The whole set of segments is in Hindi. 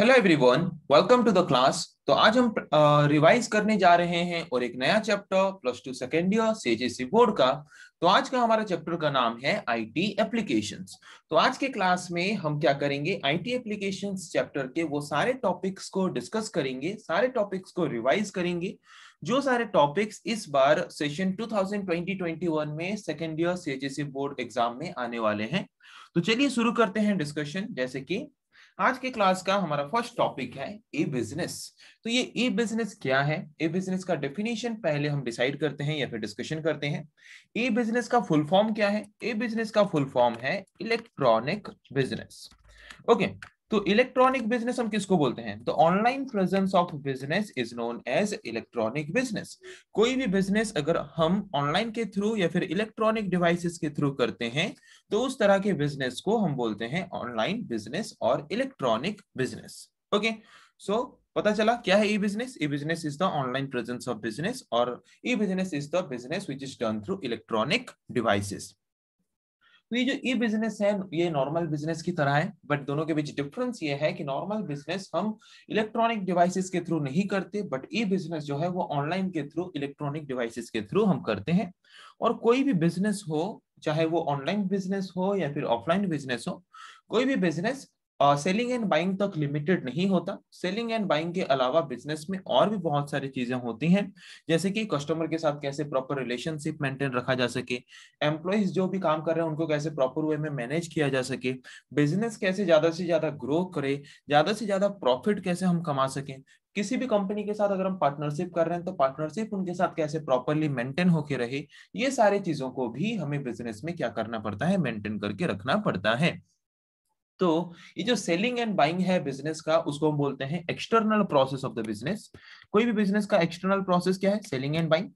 Hello everyone welcome to the class तो आज हम रिवाइज करने जा रहे हैं और एक नया chapter plus two second year CGC board का तो आज का हमारा चैप्टर का नाम है आईटी एप्लीकेशंस तो आज के क्लास में हम क्या करेंगे आईटी एप्लीकेशंस चैप्टर के वो सारे टॉपिक्स को डिस्कस करेंगे सारे टॉपिक्स को रिवाइज करेंगे जो सारे टॉपिक्स इस बार सेशन 2020-21 में second year CGC board exam में आने वाले हैं तो चलिए शुरू करते हैं डिस्कशन जैसे कि आज के क्लास का हमारा फर्स्ट टॉपिक है ए बिजनेस तो ये ए बिजनेस क्या है ए बिजनेस का डेफिनेशन पहले हम डिसाइड करते हैं या फिर डिस्कशन करते हैं ए बिजनेस का फुल फॉर्म क्या है ए बिजनेस का फुल फॉर्म है इलेक्ट्रॉनिक बिजनेस ओके okay, तो इलेक्ट्रॉनिक बिजनेस हम किसको बोलते हैं तो online presence of business is known as electronic business कोई भी बिजनेस अगर हम ऑनलाइन के थ्रू या फिर इलेक्ट्रॉनिक डिवाइसेस के थ्रू करते हैं तो उस तरह के बिजनेस को हम बोलते हैं ऑनलाइन बिजनेस और इलेक्ट्रॉनिक बिजनेस ओके सो पता चला क्या है e business e business is the online presence of business और e business is the business which is done through electronic devices तो ये जो ई बिजनेस है ये नॉर्मल बिजनेस की तरह है बट दोनों के बीच डिफरेंस ये है कि नॉर्मल बिजनेस हम इलेक्ट्रॉनिक डिवाइसेस के थ्रू नहीं करते बट ई बिजनेस जो है वो ऑनलाइन के थ्रू इलेक्ट्रॉनिक डिवाइसेस के थ्रू हम करते हैं और कोई भी बिजनेस हो चाहे वो ऑनलाइन बिजनेस हो या फिर ऑफलाइन बिजनेस हो कोई भी बिजनेस सेलिंग एंड बाइंग तक लिमिटेड नहीं होता सेलिंग एंड बाइंग के अलावा बिजनेस में और भी बहुत सारी चीजें होती हैं जैसे कि कस्टमर के साथ कैसे प्रॉपर रिलेशनशिप मेंटेन रखा जा सके एम्प्लॉयज जो भी काम कर रहे हैं उनको कैसे प्रॉपर वे में मैनेज किया जा सके बिजनेस कैसे ज्यादा से ज्यादा ग्रो करे ज्यादा से ज्यादा प्रॉफिट कैसे हम कमा सकें किसी भी कंपनी के साथ अगर हम पार्टनरशिप कर रहे हैं तो पार्टनरशिप उनके साथ कैसे प्रॉपरली मेंटेन होके रहे ये सारी चीजों को भी हमें बिजनेस में क्या करना पड़ता है मेंटेन करके रखना पड़ता है तो ये जो सेलिंग एंड बाइंग है बिजनेस का उसको हम बोलते हैं external process of the business कोई भी बिजनेस का एक्सटर्नल प्रोसेस क्या है सेलिंग एंड बाइंग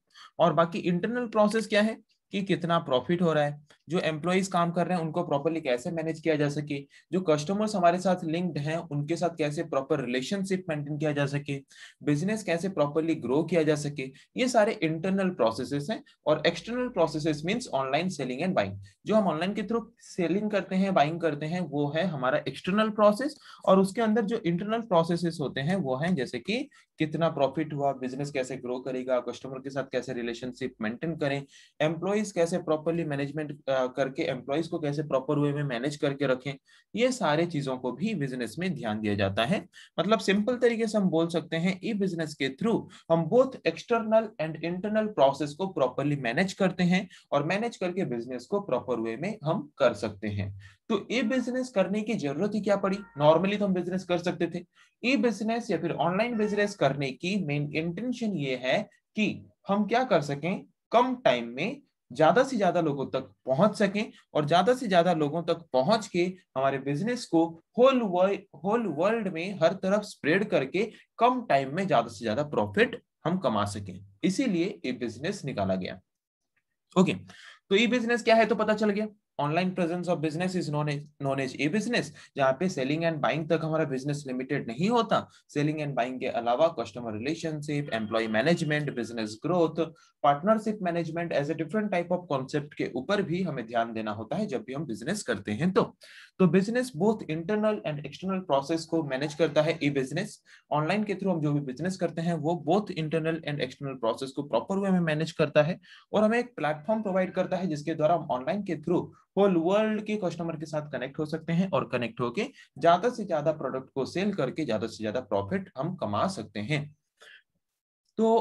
और बाकी इंटरनल प्रोसेस क्या है कि कितना प्रॉफिट हो रहा है जो एम्प्लॉइज काम कर रहे हैं उनको प्रॉपरली कैसे मैनेज किया जा सके जो कस्टमर्स हमारे साथ लिंक्ड हैं उनके साथ कैसे प्रॉपर रिलेशनशिप मेंटेन किया जा सके बिजनेस कैसे प्रॉपरली ग्रो किया जा सके ये सारे इंटरनल प्रोसेसेस हैं और external processes means online selling and buying जो हम ऑनलाइन के थ्रू सेलिंग करते हैं बाइंग करते हैं वो है हमारा एक्सटर्नल प्रोसेस और उसके अंदर जो इंटरनल प्रोसेसेस होते हैं वो हैं जैसे कि कितना प्रॉफिट हुआ बिजनेस कैसे ग्रो करेगा कस्टमर के साथ कैसे रिलेशनशिप मेंटेन करें एम्प्लॉय एम्प्लॉयज कैसे प्रॉपरली मैनेजमेंट करके एम्प्लॉयज को कैसे प्रॉपर वे में मैनेज करके रखें ये सारे चीजों को भी बिजनेस में ध्यान दिया जाता है मतलब सिंपल तरीके से हम बोल सकते हैं ई बिजनेस के थ्रू हम both external and internal process को प्रॉपरली मैनेज करते हैं और मैनेज करके बिजनेस को प्रॉपर वे में हम कर सकते हैं तो ई बिजनेस करने की जरूरत ही क्या पड़ी नॉर्मली तो हम बिजनेस कर सकते थे ई बिजनेस या फिर ऑनलाइन बिजनेस करने की मेन इंटेंशन ये है कि हम क्या कर सकें कम टाइम में ज्यादा से ज्यादा लोगों तक पहुंच सके और ज्यादा से ज्यादा लोगों तक पहुंच के हमारे बिजनेस को होल वर्ल्ड होल वर्ल्ड में हर तरफ स्प्रेड करके कम टाइम में ज्यादा से ज्यादा प्रॉफिट हम कमा सकें इसीलिए ये बिजनेस निकाला गया ओके तो ई बिजनेस क्या है तो पता चल गया online presence of business is known as a business जहाँ पे सेलिंग एंड बाइंग तक हमारा बिजनेस लिमिटेड नहीं होता सेलिंग एंड बाइंग के अलावा customer relationship employ management business growth partnership management as a different type of concept के ऊपर भी हमें ध्यान देना होता है जब भी हम बिजनेस करते हैं तो तो business both internal and external process को मैनेज करता है ई बिजनेस ऑनलाइन के थ्रू हम जो भी बिजनेस करते हैं वो both internal and external process को प्रॉपर वे में मैनेज करता है और हमें एक प्लेटफॉर्म प्रोवाइड करता है जिसके द्वारा हम ऑनलाइन के थ्रू होल वर्ल्ड के कस्टमर के साथ कनेक्ट हो सकते हैं और कनेक्ट होके ज्यादा से ज्यादा प्रोडक्ट को सेल करके ज्यादा से ज्यादा प्रॉफिट हम कमा सकते हैं तो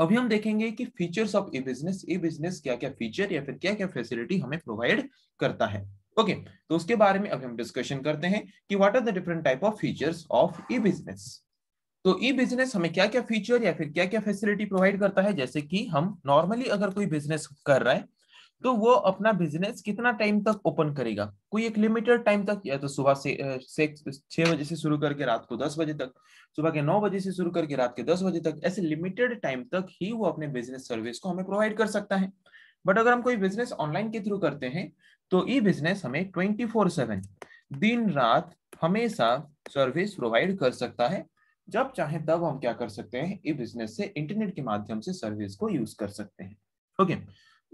अभी हम देखेंगे कि features of e business e business क्या क्या फीचर या फिर क्या क्या फैसिलिटी हमें प्रोवाइड करता है ओके okay, तो उसके बारे में अभी हम डिस्कशन करते हैं कि what are the different type of features of e business तो ई बिजनेस हमें क्या क्या फीचर या फिर क्या क्या फैसिलिटी प्रोवाइड करता है जैसे कि हम नॉर्मली अगर कोई बिजनेस कर रहा है तो वो अपना बिजनेस कितना टाइम तक ओपन करेगा कोई एक लिमिटेड टाइम तक या तो सुबह से छह बजे से शुरू करके रात को दस बजे तक सुबह के नौ बजे से शुरू करके रात के दस बजे तक ऐसे लिमिटेड टाइम तक ही वो अपने बिजनेस सर्विस को हमें प्रोवाइड कर सकता है बट अगर हम कोई बिजनेस ऑनलाइन के थ्रू करते हैं तो ई बिजनेस हमें ट्वेंटी फोर सेवन दिन रात हमेशा सर्विस प्रोवाइड कर सकता है जब चाहे तब हम क्या कर सकते हैं ई बिजनेस से इंटरनेट के माध्यम से सर्विस को यूज कर सकते हैं ओके okay.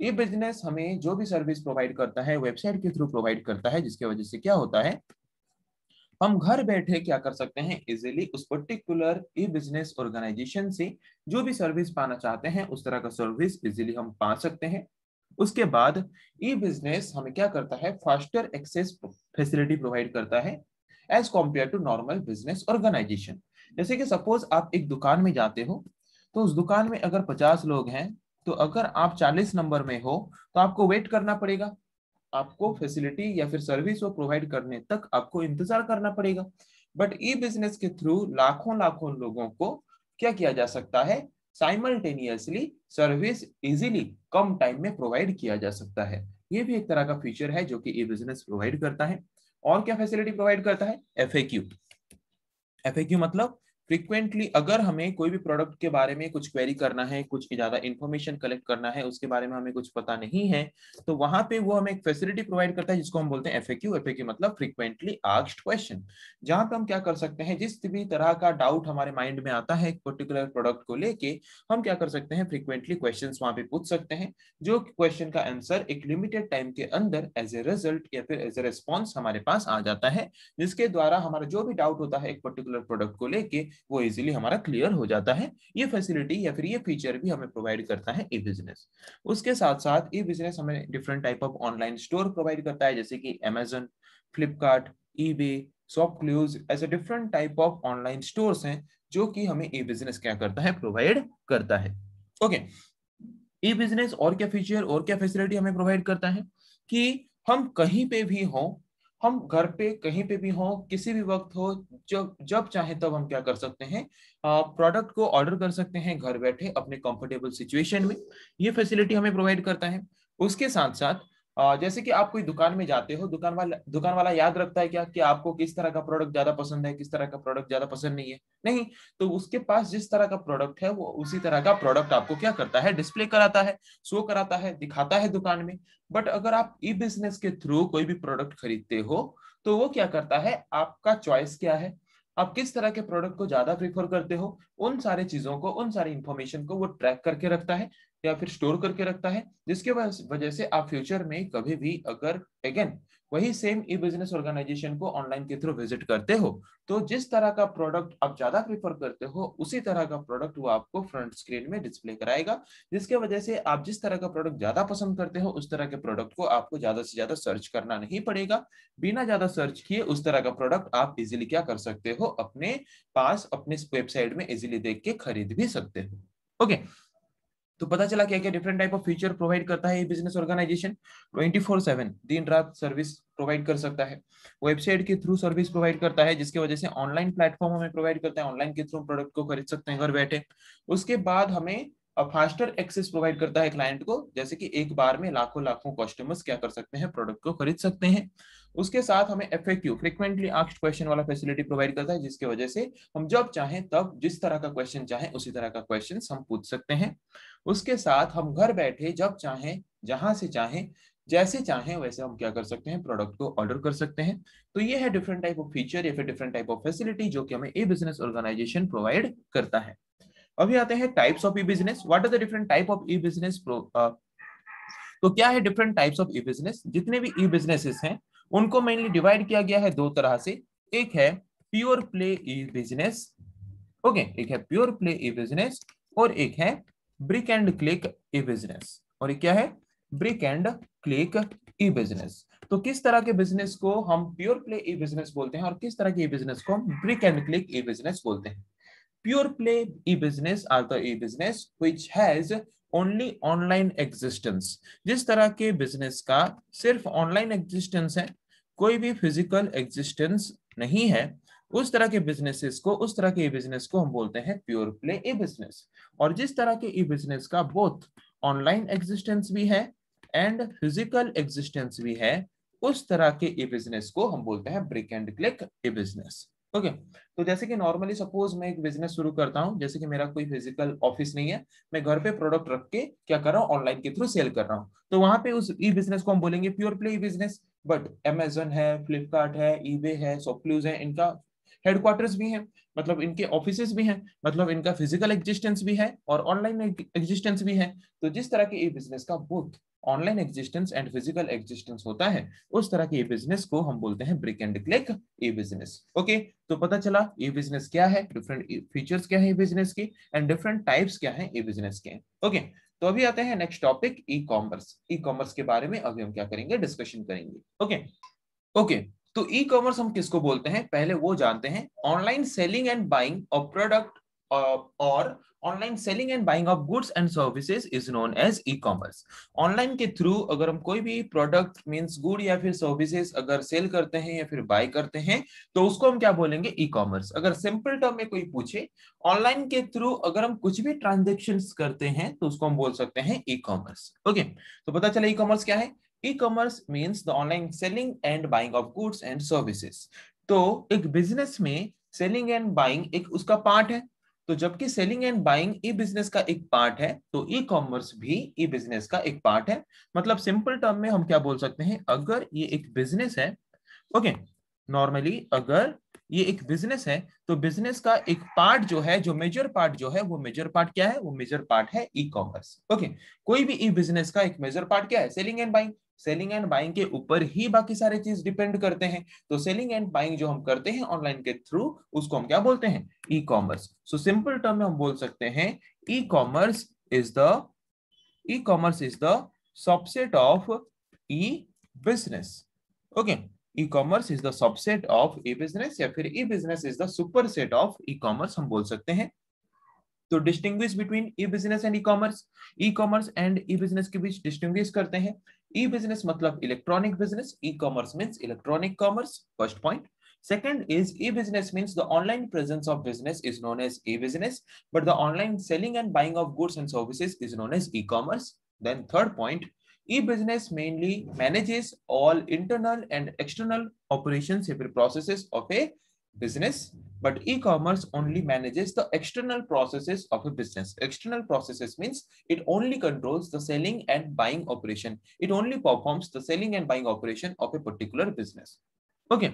ये बिजनेस हमें जो भी सर्विस प्रोवाइड करता है वेबसाइट के थ्रू प्रोवाइड करता है जिसके वजह से क्या होता है हम घर बैठे क्या कर सकते हैं इजिली उस पर्टिकुलर ई बिजनेस ऑर्गेनाइजेशन से जो भी सर्विस पाना चाहते हैं उस तरह का सर्विस इजिली हम पा सकते हैं उसके बाद ई बिजनेस हमें क्या करता है फास्टर एक्सेस फैसिलिटी प्रोवाइड करता है as compare to normal business organisation जैसे कि सपोज आप एक दुकान में जाते हो तो उस दुकान में अगर पचास लोग हैं तो अगर आप 40 नंबर में हो तो आपको वेट करना पड़ेगा आपको फैसिलिटी या फिर सर्विस वो प्रोवाइड करने तक आपको इंतजार करना पड़ेगा बट ई बिजनेस के थ्रू लाखों लाखों लोगों को क्या किया जा सकता है साइमल्टेनियसली सर्विस इजीली कम टाइम में प्रोवाइड किया जा सकता है ये भी एक तरह का फीचर है जो कि ई बिजनेस प्रोवाइड करता है और क्या फैसिलिटी प्रोवाइड करता है F A Q F A मतलब फ्रिक्वेंटली अगर हमें कोई भी प्रोडक्ट के बारे में कुछ क्वेरी करना है कुछ ज़्यादा इन्फॉर्मेशन कलेक्ट करना है उसके बारे में हमें कुछ पता नहीं है तो वहां पे वो हमें एक फैसिलिटी प्रोवाइड करता है जिसको हम बोलते हैं एफएक्यू एफएक्यू मतलब फ्रिक्वेंटली आस्क्ड क्वेश्चन जहां पे हम क्या कर सकते हैं जिस भी तरह का डाउट हमारे माइंड में आता है पर्टिकुलर प्रोडक्ट को लेके हम क्या कर सकते हैं फ्रिक्वेंटली क्वेश्चन वहां पे पूछ सकते हैं जो क्वेश्चन का आंसर एक लिमिटेड टाइम के अंदर एज ए रिजल्ट या फिर एज ए रेस्पॉन्स हमारे पास आ जाता है जिसके द्वारा हमारा जो भी डाउट होता है एक पर्टिकुलर प्रोडक्ट को लेके वो इजीली हमारा क्लियर हो जाता है ये फैसिलिटी या फिर ये फीचर भी हमें प्रोवाइड करता है ई बिजनेस उसके साथ साथ ई बिजनेस हमें different type of online store provide करता है जैसे कि Amazon Flipkart eBay ShopClues ऐसे different type of online store हैं जो कि हमें ई बिजनेस क्या करता है प्रोवाइड करता है ओके ई बिजनेस और क्या फीचर और क्या फैसिलिटी हमें प्रोवाइड करता है कि हम कहीं पे भी हों हम घर पे कहीं पे भी हो किसी भी वक्त हो जब जब चाहे तब हम क्या कर सकते हैं प्रोडक्ट को ऑर्डर कर सकते हैं घर बैठे अपने कंफर्टेबल सिचुएशन में ये फैसिलिटी हमें प्रोवाइड करता है उसके साथ साथ जैसे कि आप कोई दुकान में जाते हो दुकान वाला दुकान वाला याद रखता है क्या कि आपको किस तरह का प्रोडक्ट ज्यादा पसंद है किस तरह का प्रोडक्ट ज्यादा पसंद नहीं है नहीं तो उसके पास जिस तरह का प्रोडक्ट है वो उसी तरह का प्रोडक्ट आपको क्या करता है डिस्प्ले कराता है शो कराता है दिखाता है दुकान में बट अगर आप ई बिजनेस के थ्रू कोई भी प्रोडक्ट खरीदते हो तो वो क्या करता है आपका चॉइस क्या है आप किस तरह के प्रोडक्ट को ज्यादा प्रीफर करते हो उन सारे चीजों को उन सारी इंफॉर्मेशन को वो ट्रैक करके रखता है या फिर स्टोर करके रखता है जिसके वजह से आप फ्यूचर में कभी भी अगर अगेन वही सेम ई बिजनेस ऑर्गेनाइजेशन को ऑनलाइन के थ्रू विजिट करते हो तो जिस तरह का प्रोडक्ट आप ज्यादा प्रीफर करते हो उसी तरह का प्रोडक्ट वो आपको फ्रंट स्क्रीन में डिस्प्ले कराएगा जिसके वजह से आप जिस तरह का प्रोडक्ट ज्यादा पसंद करते हो उस तरह के प्रोडक्ट को आपको ज्यादा से ज्यादा सर्च करना नहीं पड़ेगा बिना ज्यादा सर्च किए उस तरह का प्रोडक्ट आप इजिली क्या कर सकते हो अपने पास अपने वेबसाइट में इजिली देख के खरीद भी सकते हो ओके okay. तो पता चला क्या क्या different type of feature provide करता है बिजनेस ऑर्गेनाइजेशन 24/7 दिन रात सर्विस प्रोवाइड कर सकता है वेबसाइट के थ्रू सर्विस प्रोवाइड करता है जिसके वजह से ऑनलाइन प्लेटफॉर्म हमें प्रोवाइड करता है ऑनलाइन के थ्रू प्रोडक्ट को खरीद सकते हैं घर बैठे उसके बाद हमें फास्टर एक्सेस प्रोवाइड करता है क्लाइंट को जैसे कि एक बार में लाखों लाखों कस्टमर्स क्या कर सकते हैं प्रोडक्ट को खरीद सकते हैं उसके साथ हमें एफ फ्रिक्वेंटली आस्ट क्वेश्चन वाला फैसिलिटी प्रोवाइड करता है जिसके वजह से हम जब चाहें तब जिस तरह का क्वेश्चन चाहें उसी तरह का क्वेश्चन हम पूछ सकते हैं उसके साथ हम घर बैठे जब चाहें जहां से चाहें जैसे चाहें वैसे हम क्या कर सकते हैं प्रोडक्ट को ऑर्डर कर सकते हैं तो ये है डिफरेंट टाइप ऑफ फीचर या फिर डिफरेंट टाइप ऑफ फैसिलिटी जो कि हमें ई बिजनेस ऑर्गेनाइजेशन प्रोवाइड करता है अभी आते हैं types of e business what are the different type of e business तो क्या है different types of e business जितने भी ई e बिजनेसेस हैं उनको मेनली डिवाइड किया गया है दो तरह से एक है pure play e business okay एक है प्योर प्ले ई बिजनेस और एक है brick and click e business और क्या है brick and click e business तो किस तरह के बिजनेस को हम प्योर प्ले ई बिजनेस बोलते हैं और किस तरह के ई बिजनेस को हम brick and click e business बोलते हैं pure play e business are the e business which has only online existence जिस तरह के बिजनेस का सिर्फ ऑनलाइन एग्जिस्टेंस है कोई भी फिजिकल एग्जिस्टेंस नहीं है उस तरह के बिजनेसेस को उस तरह के बिजनेस को हम बोलते हैं प्योर प्ले ई बिजनेस और जिस तरह के ई e बिजनेस का बोथ ऑनलाइन एग्जिस्टेंस भी है एंड फिजिकल एग्जिस्टेंस भी है उस तरह के ई e बिजनेस को हम बोलते हैं brick and click e business okay okay. तो जैसे कि नॉर्मली सपोज मैं एक बिजनेस शुरू करता हूँ जैसे कि मेरा कोई फिजिकल ऑफिस नहीं है मैं घर पे प्रोडक्ट रख के क्या कर रहा हूँ ऑनलाइन के थ्रू सेल कर रहा हूँ तो वहां पे उस ई e बिजनेस को हम बोलेंगे pure play e business but Amazon है फ्लिपकार्ट है ईबे है सोप्लूज है इनका हेडक्वार्टर्स भी है मतलब इनके ऑफिस भी हैं मतलब इनका फिजिकल एग्जिस्टेंस भी है और ऑनलाइन एग्जिस्टेंस भी है तो जिस तरह के ये बिजनेस का both online existence and physical existence होता है उस तरह के ये बिजनेस को हम बोलते हैं brick and click e business okay तो पता चला ये बिजनेस क्या है डिफरेंट फीचर्स क्या है बिजनेस के एंड डिफरेंट टाइप्स क्या है ये बिजनेस के ओके okay, तो अभी आते हैं next topic e commerce e commerce के बारे में अभी हम क्या करेंगे डिस्कशन करेंगे ओके ओके तो ई कॉमर्स हम किसको बोलते हैं पहले वो जानते हैं online selling and buying of product uh, or online selling and buying of goods and services is known as e commerce online के थ्रू अगर हम कोई भी प्रोडक्ट मीन्स गुड या फिर सर्विसेज अगर सेल करते हैं या फिर बाय करते हैं तो उसको हम क्या बोलेंगे ई e कॉमर्स अगर सिंपल टर्म में कोई पूछे ऑनलाइन के थ्रू अगर हम कुछ भी ट्रांजेक्शन करते हैं तो उसको हम बोल सकते हैं ई कॉमर्स ओके तो पता चला ई e कॉमर्स क्या है e commerce means the online selling and buying of goods and services तो एक बिजनेस में सेलिंग एंड बाइंग एक उसका पार्ट है तो जबकि selling and buying e business का एक पार्ट है तो ई कॉमर्स भी ई बिजनेस का एक पार्ट है मतलब सिंपल टर्म में हम क्या बोल सकते हैं अगर ये एक बिजनेस है ओके नॉर्मली अगर ये एक बिजनेस है तो बिजनेस का एक पार्ट जो है जो मेजर पार्ट जो है वो मेजर पार्ट क्या है वो मेजर पार्ट है ई कॉमर्स ओके कोई भी ई बिजनेस का एक मेजर पार्ट क्या है selling and buying selling and buying के ऊपर ही बाकी सारे चीज डिपेंड करते हैं तो सेलिंग एंड बाइंग जो हम करते हैं ऑनलाइन के थ्रू उसको हम क्या बोलते हैं e commerce so simple term में हम बोल सकते हैं e commerce is the e commerce is the subset of e business okay e commerce is the subset of e business या फिर e business is the of of e commerce हम बोल सकते हैं तो distinguish between e business and e commerce e commerce and e business के बीच डिस्टिंग्विश करते हैं ई बिजनेस मतलब electronic business e commerce means electronic commerce first point Second is e-business means the online presence of business is known as e-business, but the online selling and buying of goods and services is known as e-commerce. Then third point, E-business mainly manages all internal and external operations and processes of a business, but e-commerce only manages the external processes of a business. External processes means it only controls the selling and buying operation. It only performs the selling and buying operation of a particular business. Okay,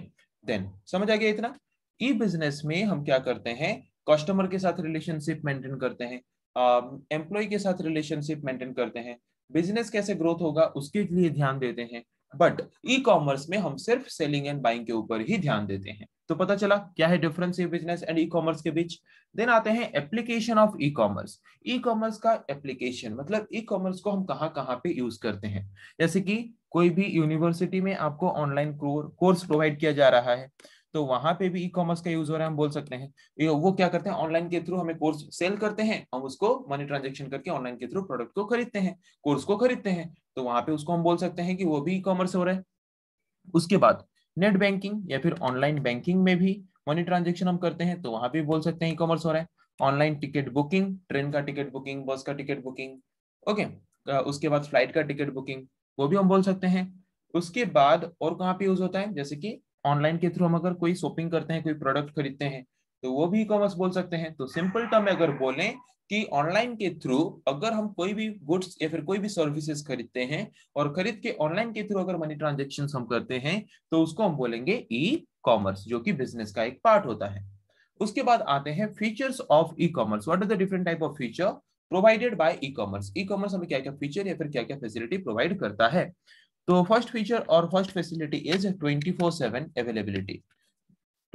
then समझ आ गया इतना? E-business में हम क्या करते हैं कस्टमर के साथ रिलेशनशिप मेंटेन करते हैं एम्प्लॉय के साथ रिलेशनशिप मेंटेन करते हैं बिजनेस कैसे ग्रोथ होगा उसके लिए ध्यान देते हैं बट ई कॉमर्स में हम सिर्फ सेलिंग एंड बाइंग के ऊपर ही ध्यान देते हैं तो पता चला क्या है डिफरेंस ये बिजनेस एंड ई कॉमर्स के बीच देन आते हैं application of e commerce e commerce का एप्लीकेशन मतलब ई कॉमर्स को हम कहाँ कहाँ पे यूज करते हैं जैसे कि कोई भी यूनिवर्सिटी में आपको ऑनलाइन कोर्स प्रोवाइड किया जा रहा है तो वहां पे भी ई कॉमर्स का यूज हो रहा है हम बोल सकते हैं वो क्या करते हैं ऑनलाइन के थ्रू हमें कोर्स सेल करते हैं हम उसको मनी ट्रांजेक्शन करके ऑनलाइन के थ्रू प्रोडक्ट को खरीदते हैं कोर्स को खरीदते हैं तो वहां पे उसको हम बोल सकते हैं कि वो भी ई कॉमर्स हो रहा है उसके बाद नेट बैंकिंग या फिर ऑनलाइन बैंकिंग में भी मनी ट्रांजेक्शन हम करते हैं तो वहां पे बोल सकते हैं ई कॉमर्स हो रहा है ऑनलाइन टिकट बुकिंग ट्रेन का टिकट बुकिंग बस का टिकट बुकिंग ओके उसके बाद फ्लाइट का टिकट बुकिंग वो भी हम बोल सकते हैं उसके बाद और कहाँ पे यूज होता है जैसे कि ऑनलाइन के थ्रू हम अगर कोई शॉपिंग करते हैं कोई प्रोडक्ट खरीदते हैं तो वो भी ई कॉमर्स बोल सकते हैं तो सिंपल टर्म में अगर बोलें कि ऑनलाइन के थ्रू अगर हम कोई भी गुड्स या फिर कोई भी सर्विसेज खरीदते हैं और खरीद के ऑनलाइन के थ्रू अगर मनी ट्रांजेक्शन हम करते हैं तो उसको हम बोलेंगे ई कॉमर्स जो कि बिजनेस का एक पार्ट होता है उसके बाद आते हैं features of e commerce what are the different type of feature provided by e commerce e commerce हमें क्या क्या फीचर या फिर क्या क्या फैसिलिटी प्रोवाइड करता है तो फर्स्ट फीचर और फर्स्ट फैसिलिटी इज 24/7 अवेलेबिलिटी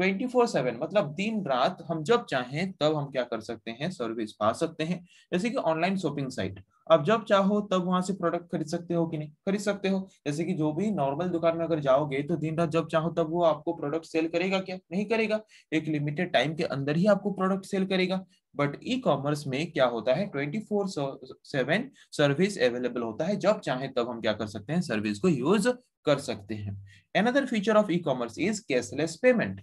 24/7 मतलब दिन रात हम जब चाहें तब हम क्या कर सकते हैं सर्विस पा सकते हैं जैसे कि ऑनलाइन शॉपिंग साइट आप जब चाहो तब वहां से प्रोडक्ट खरीद सकते हो कि नहीं खरीद सकते हो जैसे कि जो भी नॉर्मल दुकान में अगर जाओगे तो दिन रात जब चाहो तब वो आपको प्रोडक्ट सेल करेगा क्या नहीं करेगा एक लिमिटेड टाइम के अंदर ही आपको प्रोडक्ट सेल करेगा बट ई कॉमर्स में क्या होता है twenty four seven service available होता है जब चाहे तब हम क्या कर सकते हैं सर्विस को यूज कर सकते हैं another feature of e commerce is cashless payment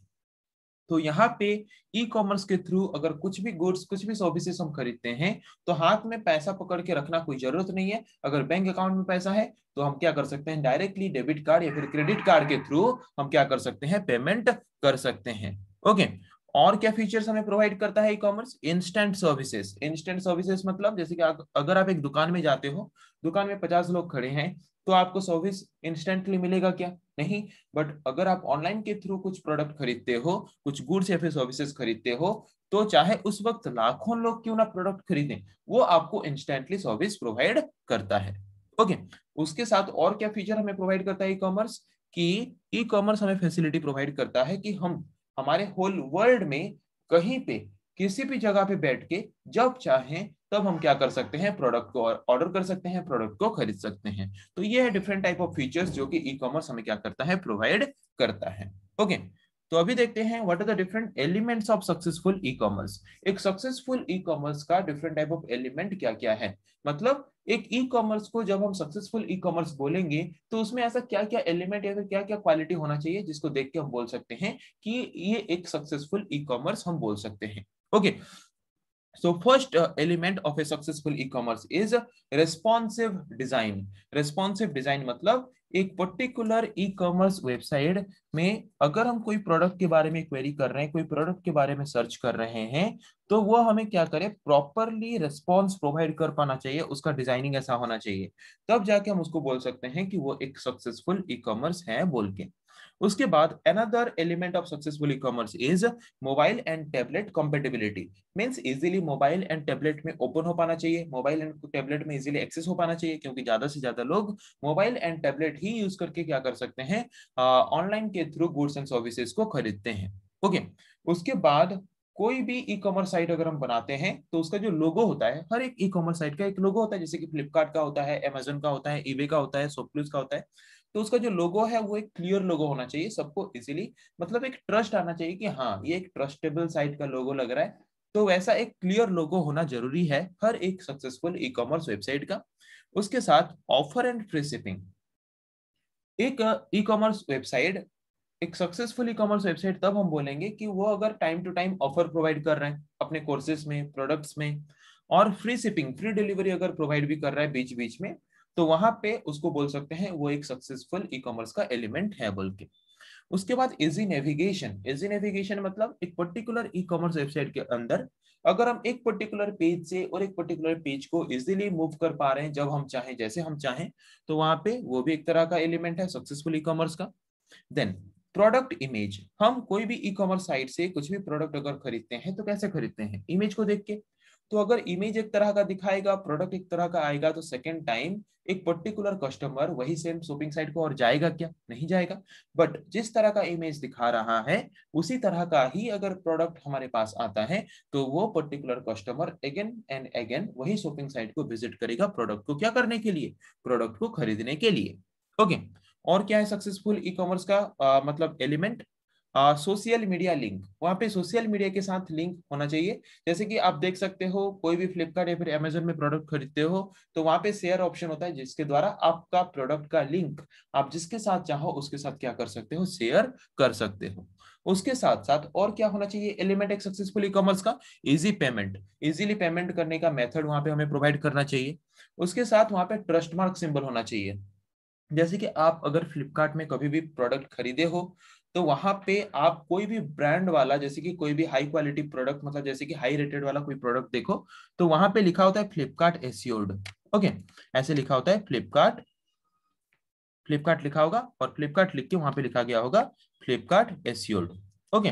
तो यहाँ पे ई कॉमर्स के थ्रू अगर कुछ भी गुड्स कुछ भी सर्विसेस हम खरीदते हैं तो हाथ में पैसा पकड़ के रखना कोई जरूरत नहीं है अगर बैंक अकाउंट में पैसा है तो हम क्या कर सकते हैं डायरेक्टली डेबिट कार्ड या फिर क्रेडिट कार्ड के थ्रू हम क्या कर सकते हैं पेमेंट कर सकते हैं ओके okay. और क्या फीचर्स हमें प्रोवाइड करता है e commerce instant services instant services मतलब जैसे कि अगर आप एक दुकान में जाते हो दुकान में पचास लोग खड़े हैं तो आपको सर्विस इंस्टेंटली मिलेगा क्या नहीं बट अगर आप ऑनलाइन के थ्रू कुछ प्रोडक्ट खरीदते हो कुछ गुड्स या फिर सर्विसेज खरीदते हो तो चाहे उस वक्त लाखों लोग क्यों ना प्रोडक्ट खरीदें वो आपको इंस्टेंटली सर्विस प्रोवाइड करता है ओके उसके साथ और क्या फीचर हमें प्रोवाइड करता है ई कॉमर्स की ई कॉमर्स हमें फैसिलिटी प्रोवाइड करता है कि हम हमारे होल वर्ल्ड में कहीं पे किसी भी जगह पे बैठ के जब चाहें तब हम क्या कर सकते हैं प्रोडक्ट को ऑर्डर कर सकते हैं प्रोडक्ट को खरीद सकते हैं तो ये है डिफरेंट टाइप ऑफ फीचर्स जो कि ई कॉमर्स हमें क्या करता है प्रोवाइड करता है ओके okay. तो अभी देखते हैं what are the different elements of successful e commerce एक सक्सेसफुल ई कॉमर्स का डिफरेंट टाइप ऑफ एलिमेंट क्या क्या है मतलब एक ई कॉमर्स को जब हम सक्सेसफुल ई कॉमर्स बोलेंगे तो उसमें ऐसा क्या क्या एलिमेंट या फिर क्या क्या क्वालिटी होना चाहिए जिसको देख के हम बोल सकते हैं कि ये एक सक्सेसफुल ई कॉमर्स हम बोल सकते हैं okay okay. So first uh, element of a successful e-commerce is responsive design. Responsive design matlab मतलब एक पर्टिकुलर ई कॉमर्स वेबसाइट में अगर हम कोई प्रोडक्ट के बारे में क्वेरी कर रहे हैं कोई प्रोडक्ट के बारे में सर्च कर रहे हैं तो वो हमें क्या करे प्रॉपरली रेस्पॉन्स प्रोवाइड कर पाना चाहिए उसका डिजाइनिंग ऐसा होना चाहिए तब जाके हम उसको बोल सकते हैं कि वो एक सक्सेसफुल ई कॉमर्स है बोल के उसके बाद another element of successful e commerce is mobile and tablet compatibility means easily mobile and tablet में ओपन हो पाना चाहिए मोबाइल एंड टेबलेट में इजिली एक्सेस हो पाना चाहिए क्योंकि ज्यादा से ज्यादा लोग मोबाइल एंड टेबलेट ही यूज करके क्या कर सकते हैं ऑनलाइन के थ्रू गुड्स एंड सर्विसेज को खरीदते हैं ओके okay. उसके बाद कोई भी ई कॉमर्स साइट अगर हम बनाते हैं तो उसका जो लोगो होता है हर एक ई कॉमर्स साइट का एक लोगो होता है जैसे कि फ्लिपकार्ट का होता है अमेजोन का होता है ईबे का होता है सोपलूज का होता है तो उसका जो लोगो है वो एक क्लियर लोगो होना चाहिए सबको इजीली मतलब एक ट्रस्ट आना चाहिए कि हाँ ये एक ट्रस्टेबल साइट का लोगो लग रहा है तो वैसा एक क्लियर लोगो होना जरूरी है हर एक सक्सेसफुल ई कॉमर्स वेबसाइट का उसके साथ ऑफर एंड फ्री शिपिंग एक ई कॉमर्स वेबसाइट एक सक्सेसफुल ई कॉमर्स वेबसाइट तब हम बोलेंगे कि वो अगर time to time offer provide कर रहे हैं अपने कोर्सेज में प्रोडक्ट्स में और फ्री शिपिंग फ्री डिलीवरी अगर प्रोवाइड भी कर रहा है बीच बीच में तो वहां पे उसको बोल सकते हैं वो एक सक्सेसफुल ई कॉमर्स का एलिमेंट है बोल के उसके बाद इजी नेविगेशन इजी नेविगेशन मतलब एक पर्टिकुलर ई कॉमर्स वेबसाइट के अंदर अगर हम एक पर्टिकुलर पेज से और एक पर्टिकुलर पेज को इजीली मूव कर पा रहे हैं जब हम चाहें जैसे हम चाहें तो वहां पे वो भी एक तरह का एलिमेंट है सक्सेसफुल ई कॉमर्स का देन प्रोडक्ट इमेज हम कोई भी ई कॉमर्स साइट से कुछ भी प्रोडक्ट अगर खरीदते हैं तो कैसे खरीदते हैं इमेज को देख के तो अगर इमेज एक तरह का दिखाएगा प्रोडक्ट एक तरह का आएगा तो सेकेंड टाइम एक पर्टिकुलर कस्टमर वही सेम शॉपिंग साइट को और जाएगा क्या नहीं जाएगा बट जिस तरह का इमेज दिखा रहा है उसी तरह का ही अगर प्रोडक्ट हमारे पास आता है तो वो particular customer again and again वही शॉपिंग साइट को विजिट करेगा प्रोडक्ट को क्या करने के लिए प्रोडक्ट को खरीदने के लिए ओके okay. और क्या है सक्सेसफुल ई कॉमर्स का आ, मतलब एलिमेंट सोशल मीडिया लिंक वहां पे सोशल मीडिया के साथ लिंक होना चाहिए जैसे कि आप देख सकते हो कोई भी फ्लिपकार्ट या फिर अमेजोन में प्रोडक्ट खरीदते हो तो वहां पे शेयर ऑप्शन होता है जिसके द्वारा आपका प्रोडक्ट का लिंक आप जिसके साथ चाहो उसके साथ क्या कर सकते हो शेयर कर सकते हो उसके साथ साथ और क्या होना चाहिए एलिमेंट एक सक्सेसफुल ई कॉमर्स का इजी पेमेंट इजीली पेमेंट करने का मेथड वहां पे हमें प्रोवाइड करना चाहिए उसके साथ वहां पे ट्रस्ट मार्क सिंबल होना चाहिए जैसे कि आप अगर फ्लिपकार्ट में कभी भी प्रोडक्ट खरीदे हो तो वहां पे आप कोई भी ब्रांड वाला जैसे कि कोई भी हाई क्वालिटी प्रोडक्ट मतलब जैसे कि हाई रेटेड वाला कोई प्रोडक्ट देखो तो वहां पे लिखा होता है फ्लिपकार्ट एस्योर्ड ओके ऐसे लिखा होता है फ्लिपकार्ट फ्लिपकार्ट लिखा होगा और फ्लिपकार्ट लिख के वहां पे लिखा गया होगा फ्लिपकार्ट एस्योर्ड ओके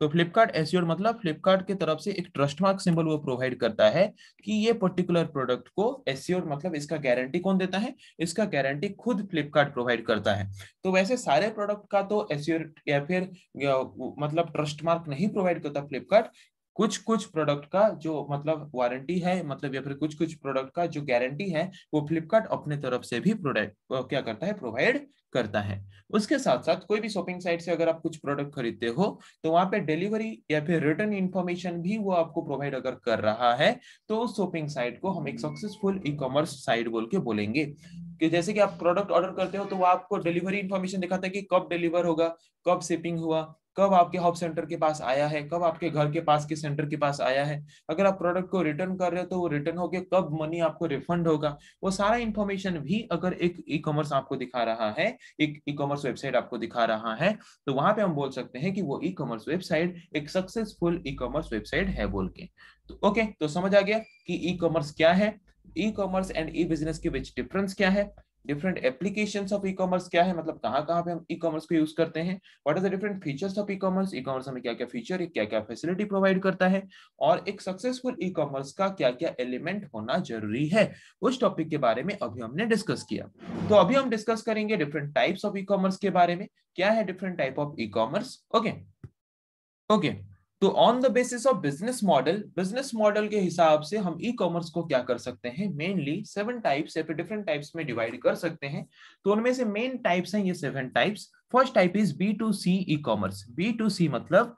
तो फ्लिपकार्ट एस मतलब फ्लिपकार्ट की तरफ से एक ट्रस्ट मार्क सिंबल वो प्रोवाइड करता है कि ये पर्टिकुलर प्रोडक्ट को एस्योर मतलब इसका गारंटी कौन देता है इसका गारंटी खुद फ्लिपकार्ट प्रोवाइड करता है तो वैसे सारे प्रोडक्ट का तो एस्योर या फिर या, मतलब ट्रस्ट मार्क नहीं प्रोवाइड करता फ्लिपकार्ट कुछ कुछ प्रोडक्ट का जो मतलब वारंटी है मतलब या फिर कुछ कुछ प्रोडक्ट का जो गारंटी है वो फ्लिपकार्ट अपने तरफ से भी प्रोडक्ट क्या करता है प्रोवाइड करता है उसके साथ साथ कोई भी शॉपिंग साइट से अगर आप कुछ प्रोडक्ट खरीदते हो तो वहां पे डिलीवरी या फिर रिटर्न इन्फॉर्मेशन भी वो आपको प्रोवाइड अगर कर रहा है तो उस शॉपिंग साइट को हम एक सक्सेसफुल ई कॉमर्स साइट बोल के बोलेंगे कि जैसे कि आप प्रोडक्ट ऑर्डर करते हो तो वो आपको डिलीवरी इन्फॉर्मेशन दिखाता है कि कब डिलीवर होगा कब शिपिंग हुआ कब आपके हॉप सेंटर के पास आया है कब आपके घर के पास के सेंटर के पास आया है अगर आप प्रोडक्ट को रिटर्न कर रहे हो तो वो रिटर्न होके कब मनी आपको रिफंड होगा वो सारा इन्फॉर्मेशन भी अगर एक ई कॉमर्स आपको दिखा रहा है एक ई कॉमर्स वेबसाइट आपको दिखा रहा है तो वहां पे हम बोल सकते हैं कि वो ई कॉमर्स वेबसाइट एक सक्सेसफुल ई कॉमर्स वेबसाइट है बोल के तो ओके तो समझ आ गया कि ई कॉमर्स क्या है e commerce and e business के बीच डिफरेंस क्या है different application of e commerce क्या है मतलब कहाँ कहाँ पे हम ई कॉमर्स को यूज करते हैं what are the different features of e commerce e commerce हमें क्या क्या फीचर क्या क्या फैसिलिटी प्रोवाइड करता है और एक सक्सेसफुल ई कॉमर्स का क्या क्या एलिमेंट होना जरूरी है उस टॉपिक के बारे में अभी हमने डिस्कस किया तो अभी हम डिस्कस करेंगे different types of e commerce के बारे में क्या है different type of e commerce okay okay तो on the basis of business model business model के हिसाब से हम ई e कॉमर्स को क्या कर सकते हैं मेनली सेवन टाइप्स या फिर डिफरेंट टाइप्स में डिवाइड कर सकते हैं तो उनमें से मेन टाइप्स हैं ये seven types first type is B to C e commerce B to C मतलब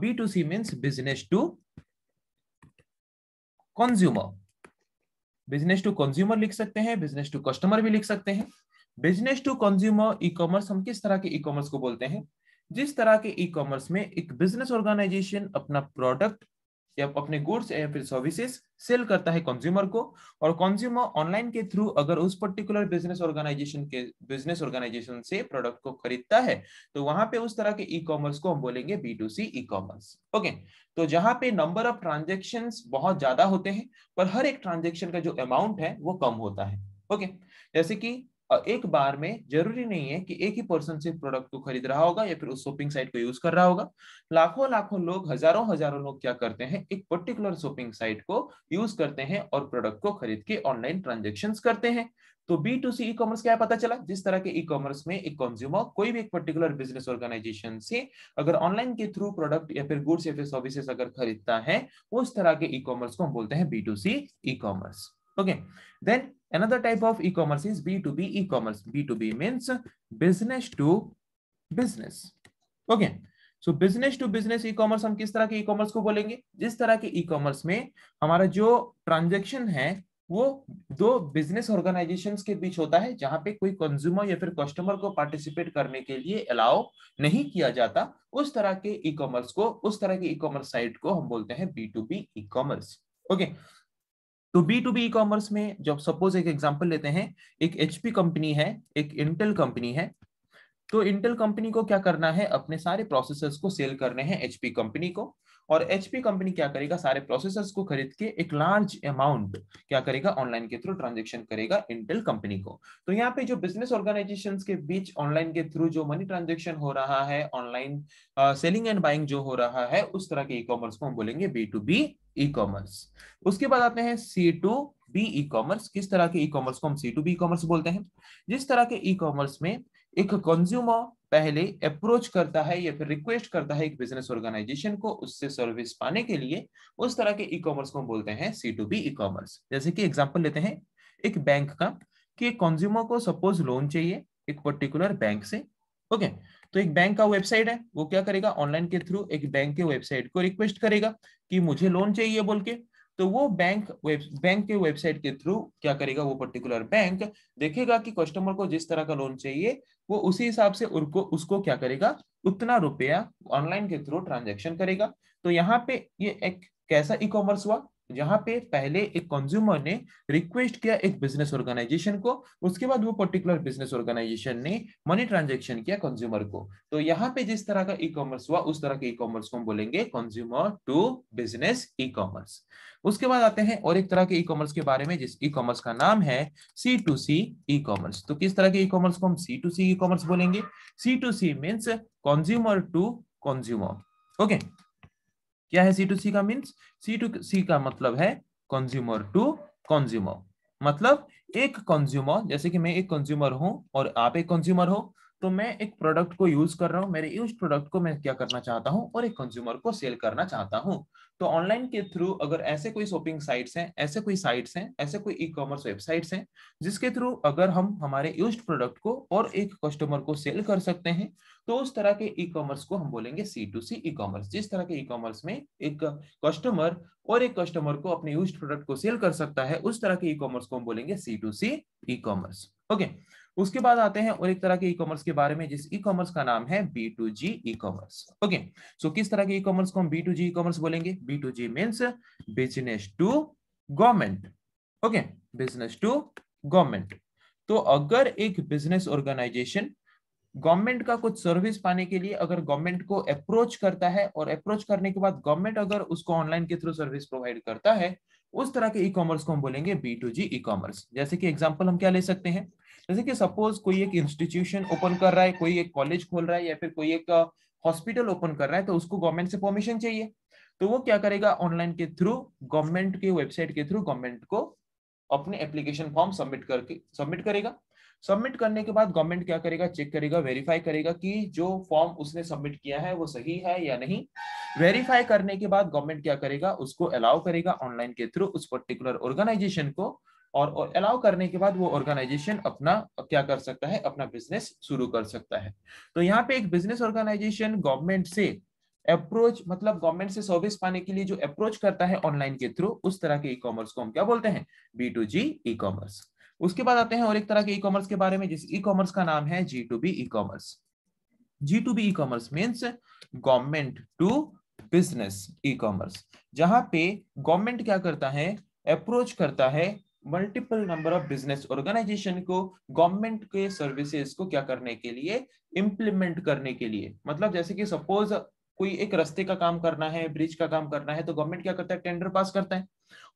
B to C means business to consumer business to consumer लिख सकते हैं बिजनेस टू कस्टमर भी लिख सकते हैं business to consumer e commerce हम किस तरह के ई e कॉमर्स को बोलते हैं जिस तरह के ई कॉमर्स में एक बिजनेस ऑर्गेनाइजेशन अपना प्रोडक्ट या अपने गुड्स या फिर सर्विसेज सेल करता है कंज्यूमर को और कंज्यूमर ऑनलाइन के थ्रू अगर उस पर्टिकुलर बिजनेस ऑर्गेनाइजेशन के बिजनेस ऑर्गेनाइजेशन से प्रोडक्ट को खरीदता है तो वहां पे उस तरह के ई कॉमर्स को हम बोलेंगे B to C e commerce okay तो जहां पे नंबर ऑफ ट्रांजेक्शन बहुत ज्यादा होते हैं पर हर एक ट्रांजेक्शन का जो अमाउंट है वो कम होता है ओके जैसे कि और एक बार में जरूरी नहीं है कि एक ही पर्सन सिर्फ प्रोडक्ट को खरीद रहा होगा या फिर उस शॉपिंग साइट को यूज कर रहा होगा लाखों लाखों लोग हजारों हजारों लोग क्या करते हैं एक पर्टिकुलर शॉपिंग साइट को यूज करते हैं और प्रोडक्ट को खरीद के ऑनलाइन ट्रांजेक्शन करते हैं तो B to C e commerce क्या पता चला जिस तरह के ई कॉमर्स में एक कंज्यूमर कोई भी एक पर्टिकुलर बिजनेस ऑर्गेनाइजेशन से अगर ऑनलाइन के थ्रू प्रोडक्ट या फिर गुड्स या फिर सर्विसेज अगर खरीदता है उस तरह के ई कॉमर्स को हम बोलते हैं B to C e commerce Okay. Then another type of e-commerce is B2B e-commerce. B2B means business to business. Okay. So business to business e commerce हम किस तरह के ई कॉमर्स को बोलेंगे जिस तरह के ई कॉमर्स में हमारा जो ट्रांजेक्शन है वो दो बिजनेस ऑर्गेनाइजेशन के बीच होता है जहां पे कोई कंज्यूमर या फिर कस्टमर को पार्टिसिपेट करने के लिए अलाउ नहीं किया जाता उस तरह के ई कॉमर्स को उस तरह के ई कॉमर्स साइट को हम बोलते हैं B to B e commerce okay तो B to B e commerce में जब सपोज एक एग्जाम्पल लेते हैं एक एचपी कंपनी है एक इंटेल कंपनी है तो इंटेल कंपनी को क्या करना है अपने सारे प्रोसेसर्स को सेल करने हैं एचपी कंपनी को और एचपी कंपनी क्या करेगा सारे प्रोसेसर्स को खरीद के एक लार्ज अमाउंट क्या करेगा ऑनलाइन के थ्रू ट्रांजेक्शन करेगा इंटेल कंपनी को तो यहाँ पे जो बिजनेस ऑर्गेनाइजेशन के बीच ऑनलाइन के थ्रू जो मनी ट्रांजेक्शन हो रहा है ऑनलाइन सेलिंग एंड बाइंग जो हो रहा है उस तरह के ई कॉमर्स को हम बोलेंगे B to B e commerce उसके बाद आते हैं C to B e commerce किस तरह के ई कॉमर्स को हम सी टू बी कॉमर्स बोलते हैं जिस तरह के ई कॉमर्स में एक कंज्यूमर पहले अप्रोच करता है या फिर रिक्वेस्ट करता है एक बिजनेस ऑर्गेनाइजेशन को उससे सर्विस पाने के लिए उस तरह के ई कॉमर्स को हम बोलते हैं C to B e commerce जैसे कि एग्जाम्पल लेते हैं एक बैंक का कि कंज्यूमर को सपोज लोन चाहिए एक पर्टिकुलर बैंक से ओके okay. तो एक बैंक का वेबसाइट है वो क्या करेगा ऑनलाइन के थ्रू एक बैंक के वेबसाइट को रिक्वेस्ट करेगा कि मुझे लोन चाहिए बोल के तो वो बैंक वेब बैंक के वेबसाइट के थ्रू क्या करेगा वो पर्टिकुलर बैंक देखेगा कि कस्टमर को जिस तरह का लोन चाहिए वो उसी हिसाब से उसको उसको क्या करेगा उतना रुपया ऑनलाइन के थ्रू ट्रांजेक्शन करेगा तो यहाँ पे ये एक कैसा ई कॉमर्स हुआ जहां पे पहले एक कंज्यूमर ने रिक्वेस्ट किया एक बिजनेस ऑर्गेनाइजेशन को उसके बाद वो पर्टिकुलर बिजनेस ऑर्गेनाइजेशन ने मनी ट्रांजेक्शन किया कंज्यूमर को तो यहाँ पे जिस तरह का ई कॉमर्स हुआ उस तरह के ई कॉमर्स को हम बोलेंगे consumer to business e commerce उसके बाद आते हैं और एक तरह के ई कॉमर्स के बारे में जिस ई कॉमर्स का नाम है सी टू सी ई कॉमर्स तो किस तरह के ई कॉमर्स को हम सी टू सी ई कॉमर्स बोलेंगे C to C means consumer to consumer okay क्या है सी टू सी का मीन्स सी टू सी का मतलब है कंज्यूमर टू कंज्यूमर मतलब एक कंज्यूमर जैसे कि मैं एक कंज्यूमर हूं और आप एक कंज्यूमर हो तो मैं एक प्रोडक्ट को यूज कर रहा हूँ मेरे यूज प्रोडक्ट को मैं क्या करना चाहता हूँ और एक कंज्यूमर को सेल करना चाहता हूँ तो ऑनलाइन के थ्रू अगर ऐसे कोई शॉपिंग साइट्स हैं ऐसे कोई साइट्स हैं ऐसे कोई ई कॉमर्स वेबसाइट्स हैं जिसके थ्रू अगर हम हमारे यूज प्रोडक्ट को और एक कस्टमर को सेल कर सकते हैं तो उस तरह के ई कॉमर्स को हम बोलेंगे C to C e commerce जिस तरह के ई कॉमर्स में एक कस्टमर और एक कस्टमर को अपने यूज प्रोडक्ट को सेल कर सकता है उस तरह के ई कॉमर्स को हम बोलेंगे C to C e commerce okay उसके बाद आते हैं और एक तरह के ई कॉमर्स के बारे में जिस ई कॉमर्स का नाम है B to G e commerce okay so किस तरह के ई कॉमर्स को हम B to G e commerce बोलेंगे B to G means business to government okay business to government तो अगर एक बिजनेस ऑर्गेनाइजेशन गवर्नमेंट का कुछ सर्विस पाने के लिए अगर गवर्नमेंट को अप्रोच करता है और अप्रोच करने के बाद गवर्नमेंट अगर उसको ऑनलाइन के थ्रू सर्विस प्रोवाइड करता है उस तरह के ई कॉमर्स को हम बोलेंगे B to G e commerce जैसे कि एग्जाम्पल हम क्या ले सकते हैं जैसे कि सपोज कोई एक इंस्टीट्यूशन ओपन कर रहा है कोई एक कॉलेज खोल रहा है या फिर कोई एक हॉस्पिटल ओपन कर रहा है तो उसको गवर्नमेंट से परमिशन चाहिए तो वो क्या करेगा ऑनलाइन के थ्रू गवर्नमेंट के वेबसाइट के थ्रू गवर्नमेंट को अपने एप्लीकेशन फॉर्म सबमिट करके सबमिट करेगा सबमिट करने के बाद गवर्नमेंट क्या करेगा चेक करेगा वेरीफाई करेगा कि जो फॉर्म उसने सबमिट किया है वो सही है या नहीं वेरीफाई करने के बाद गवर्नमेंट क्या करेगा उसको अलाउ करेगा ऑनलाइन के थ्रू उस पर्टिकुलर ऑर्गेनाइजेशन को और अलाउ करने के बाद वो ऑर्गेनाइजेशन अपना क्या कर सकता है अपना बिजनेस शुरू कर सकता है तो यहाँ पे एक बिजनेस ऑर्गेनाइजेशन गवर्नमेंट से अप्रोच मतलब गवर्नमेंट से सर्विस पाने के लिए जो अप्रोच करता है ऑनलाइन के थ्रू उस तरह के ई कॉमर्स को हम क्या बोलते हैं B to G e commerce उसके बाद आते हैं और एक तरह के ई कॉमर्स के बारे में जिस ई कॉमर्स का नाम है G to B e commerce G to B e commerce means government to business e commerce जहां पे गवर्नमेंट क्या करता है अप्रोच करता है multiple number of business organisation को गवर्नमेंट के सर्विसेज को क्या करने के लिए इम्प्लीमेंट करने के लिए मतलब जैसे कि सपोज कोई एक रास्ते का काम करना है ब्रिज का काम करना है तो गवर्नमेंट क्या करता है टेंडर पास करता है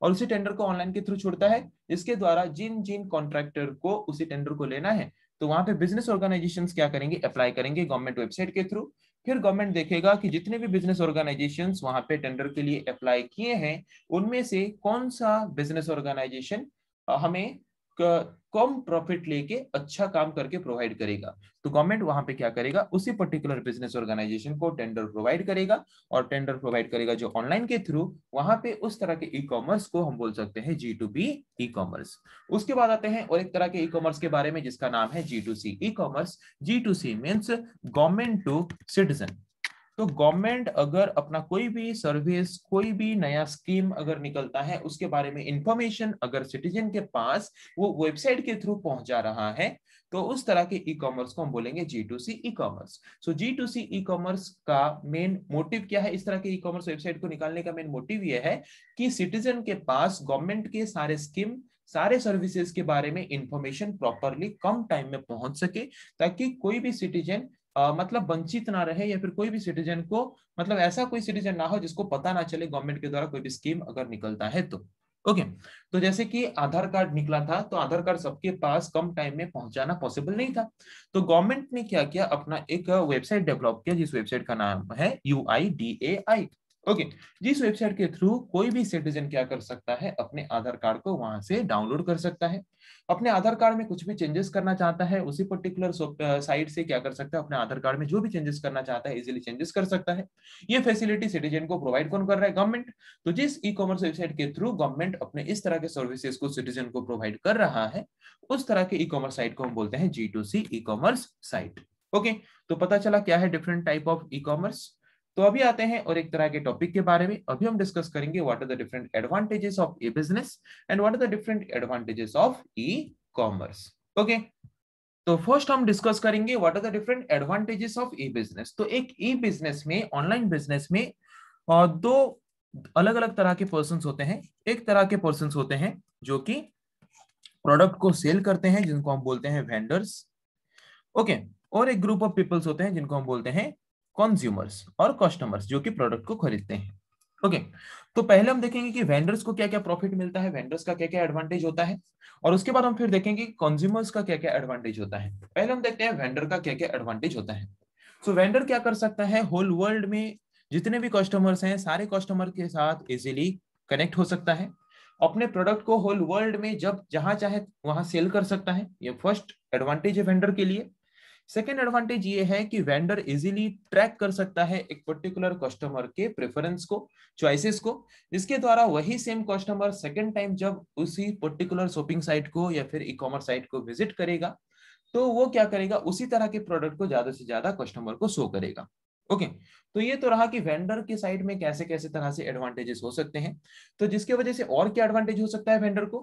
और उसी टेंडर को ऑनलाइन के थ्रू छोड़ता है इसके द्वारा जिन जिन कॉन्ट्रैक्टर को उसी टेंडर को लेना है तो वहां पे बिजनेस ऑर्गेनाइजेशंस क्या करेंगे अप्लाई करेंगे गवर्नमेंट वेबसाइट के थ्रू फिर गवर्नमेंट देखेगा कि जितने भी बिजनेस ऑर्गेनाइजेशन वहां पे टेंडर के लिए अप्लाई किए हैं उनमें से कौन सा बिजनेस ऑर्गेनाइजेशन हमें कम प्रॉफिट लेके अच्छा काम करके प्रोवाइड करेगा तो गवर्नमेंट वहां पे क्या करेगा उसी पर्टिकुलर बिजनेस ऑर्गेनाइजेशन को टेंडर प्रोवाइड करेगा और टेंडर प्रोवाइड करेगा जो ऑनलाइन के थ्रू वहां पे उस तरह के ई कॉमर्स को हम बोल सकते हैं G to B e commerce उसके बाद आते हैं और एक तरह के ई कॉमर्स के बारे में जिसका नाम है G to C e commerce G to C means government to citizen तो गवर्नमेंट अगर अपना कोई भी सर्विस कोई भी नया स्कीम अगर निकलता है उसके बारे में इंफॉर्मेशन अगर सिटीजन के पास वो वेबसाइट के थ्रू पहुंचा रहा है तो उस तरह के ई कॉमर्स को हम बोलेंगे G to C e commerce so G to C e commerce का मेन मोटिव क्या है इस तरह के ई कॉमर्स वेबसाइट को निकालने का मेन मोटिव यह है कि सिटीजन के पास गवर्नमेंट के सारे स्कीम सारे सर्विसेज के बारे में इंफॉर्मेशन प्रॉपरली कम टाइम में पहुंच सके ताकि कोई भी सिटीजन आ, मतलब वंचित ना रहे या फिर कोई भी सिटीजन को मतलब ऐसा कोई सिटीजन ना हो जिसको पता ना चले गवर्नमेंट के द्वारा कोई भी स्कीम अगर निकलता है तो ओके तो जैसे कि आधार कार्ड निकला था तो आधार कार्ड सबके पास कम टाइम में पहुंचाना पॉसिबल नहीं था तो गवर्नमेंट ने क्या किया अपना एक वेबसाइट डेवलप किया जिस वेबसाइट का नाम है U I D A I okay जिस वेबसाइट के थ्रू कोई भी सिटीजन क्या कर सकता है अपने आधार कार्ड को वहां से डाउनलोड कर सकता है अपने आधार कार्ड में कुछ भी चेंजेस करना चाहता है उसी पर्टिकुलर साइट से क्या कर सकता है अपने आधार कार्ड में जो भी चेंजेस करना चाहता है इजीली चेंजेस कर सकता है ये फैसिलिटी सिटीजन को प्रोवाइड कौन कर रहा है गवर्नमेंट तो जिस ई कॉमर्स वेबसाइट के थ्रू गवर्नमेंट अपने इस तरह के सर्विसेज को सिटीजन को प्रोवाइड कर रहा है उस तरह के ई कॉमर्स साइट को हम बोलते हैं G to C e commerce site okay तो पता चला क्या है different type of e commerce तो अभी आते हैं और एक तरह के टॉपिक के बारे में अभी हम डिस्कस करेंगे what are the different advantages of e business and what are the different advantages of e commerce okay तो फर्स्ट हम डिस्कस करेंगे what are the different advantages of e business तो एक ई बिजनेस में ऑनलाइन बिजनेस में दो अलग अलग तरह के पर्सन होते हैं एक तरह के पर्सन होते हैं जो कि प्रोडक्ट को सेल करते हैं जिनको हम बोलते हैं वेंडर्स ओके okay. और एक ग्रुप ऑफ पीपल्स होते हैं जिनको हम बोलते हैं कंज्यूमर्स और कस्टमर्स जो कि प्रोडक्ट को खरीदते हैं ओके तो पहले हम देखेंगे कि वेंडर्स को क्या क्या प्रॉफिट मिलता है वेंडर्स का क्या क्या एडवांटेज होता है और उसके बाद हम फिर देखेंगे कंज्यूमर्स का क्या क्या एडवांटेज होता है पहले हम देखते हैं वेंडर का क्या क्या एडवांटेज होता है सो so, वेंडर क्या कर सकता है होल वर्ल्ड में जितने भी कस्टमर्स हैं सारे कस्टमर के साथ इजिली कनेक्ट हो सकता है अपने प्रोडक्ट को होल वर्ल्ड में जब जहां चाहे वहां सेल कर सकता है ये फर्स्ट एडवांटेज है वेंडर के लिए सेकेंड एडवांटेज ये है कि वेंडर इजीली ट्रैक कर सकता है एक पर्टिकुलर कस्टमर के प्रेफरेंस को चॉइसेस को जिसके द्वारा वही सेम कस्टमर सेकेंड टाइम जब उसी पर्टिकुलर शॉपिंग साइट को या फिर ई कॉमर्स साइट को विजिट करेगा तो वो क्या करेगा उसी तरह के प्रोडक्ट को ज्यादा से ज्यादा कस्टमर को शो करेगा ओके okay, तो ये तो रहा कि वेंडर के साइड में कैसे कैसे तरह से एडवांटेजेस हो सकते हैं तो जिसके वजह से और क्या एडवांटेज हो सकता है वेंडर को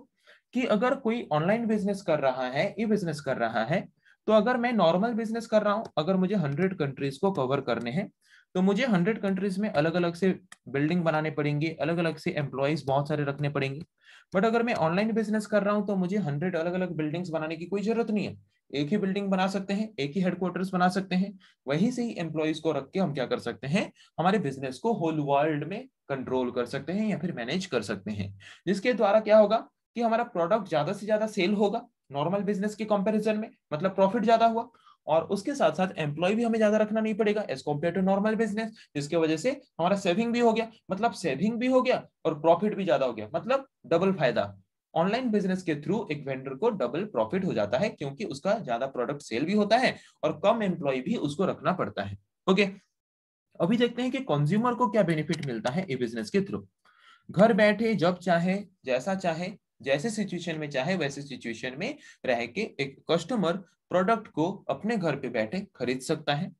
कि अगर कोई ऑनलाइन बिजनेस कर रहा है ई बिजनेस कर रहा है तो अगर मैं नॉर्मल बिजनेस कर रहा हूँ अगर मुझे हंड्रेड कंट्रीज को कवर करने हैं तो मुझे हंड्रेड कंट्रीज में अलग अलग से बिल्डिंग बनाने पड़ेंगे अलग अलग से एम्प्लॉयज बहुत सारे रखने पड़ेंगे बट अगर मैं ऑनलाइन बिजनेस कर रहा हूँ तो मुझे हंड्रेड अलग अलग बिल्डिंग्स बनाने की कोई जरूरत नहीं है एक ही बिल्डिंग बना सकते हैं एक ही हेडक्वार्टर्स बना सकते हैं वहीं से ही एम्प्लॉयज को रख के हम क्या कर सकते हैं हमारे बिजनेस को होल वर्ल्ड में कंट्रोल कर सकते हैं या फिर मैनेज कर सकते हैं जिसके द्वारा क्या होगा कि हमारा प्रोडक्ट ज्यादा से ज्यादा सेल होगा नॉर्मल बिजनेस के कंपैरिजन में मतलब प्रॉफिट ज्यादा हुआ और उसके साथ साथ एम्प्लॉय भी हमें ज्यादा रखना नहीं पड़ेगा as compare to normal business जिसके वजह से हमारा सेविंग भी हो गया मतलब सेविंग भी हो गया और प्रॉफिट भी ज्यादा हो गया मतलब डबल फायदा ऑनलाइन बिजनेस के थ्रू एक वेंडर को डबल प्रॉफिट हो जाता है क्योंकि उसका ज्यादा प्रोडक्ट सेल भी होता है और कम एम्प्लॉय भी उसको रखना पड़ता है ओके अभी देखते हैं कि कंज्यूमर को क्या बेनिफिट मिलता है ये बिजनेस के थ्रू घर बैठे जब चाहे जैसा चाहे जैसे सिचुएशन में चाहे वैसे सिचुएशन में रह के एक कस्टमर प्रोडक्ट को अपने घर पे बैठे खरीद सकता है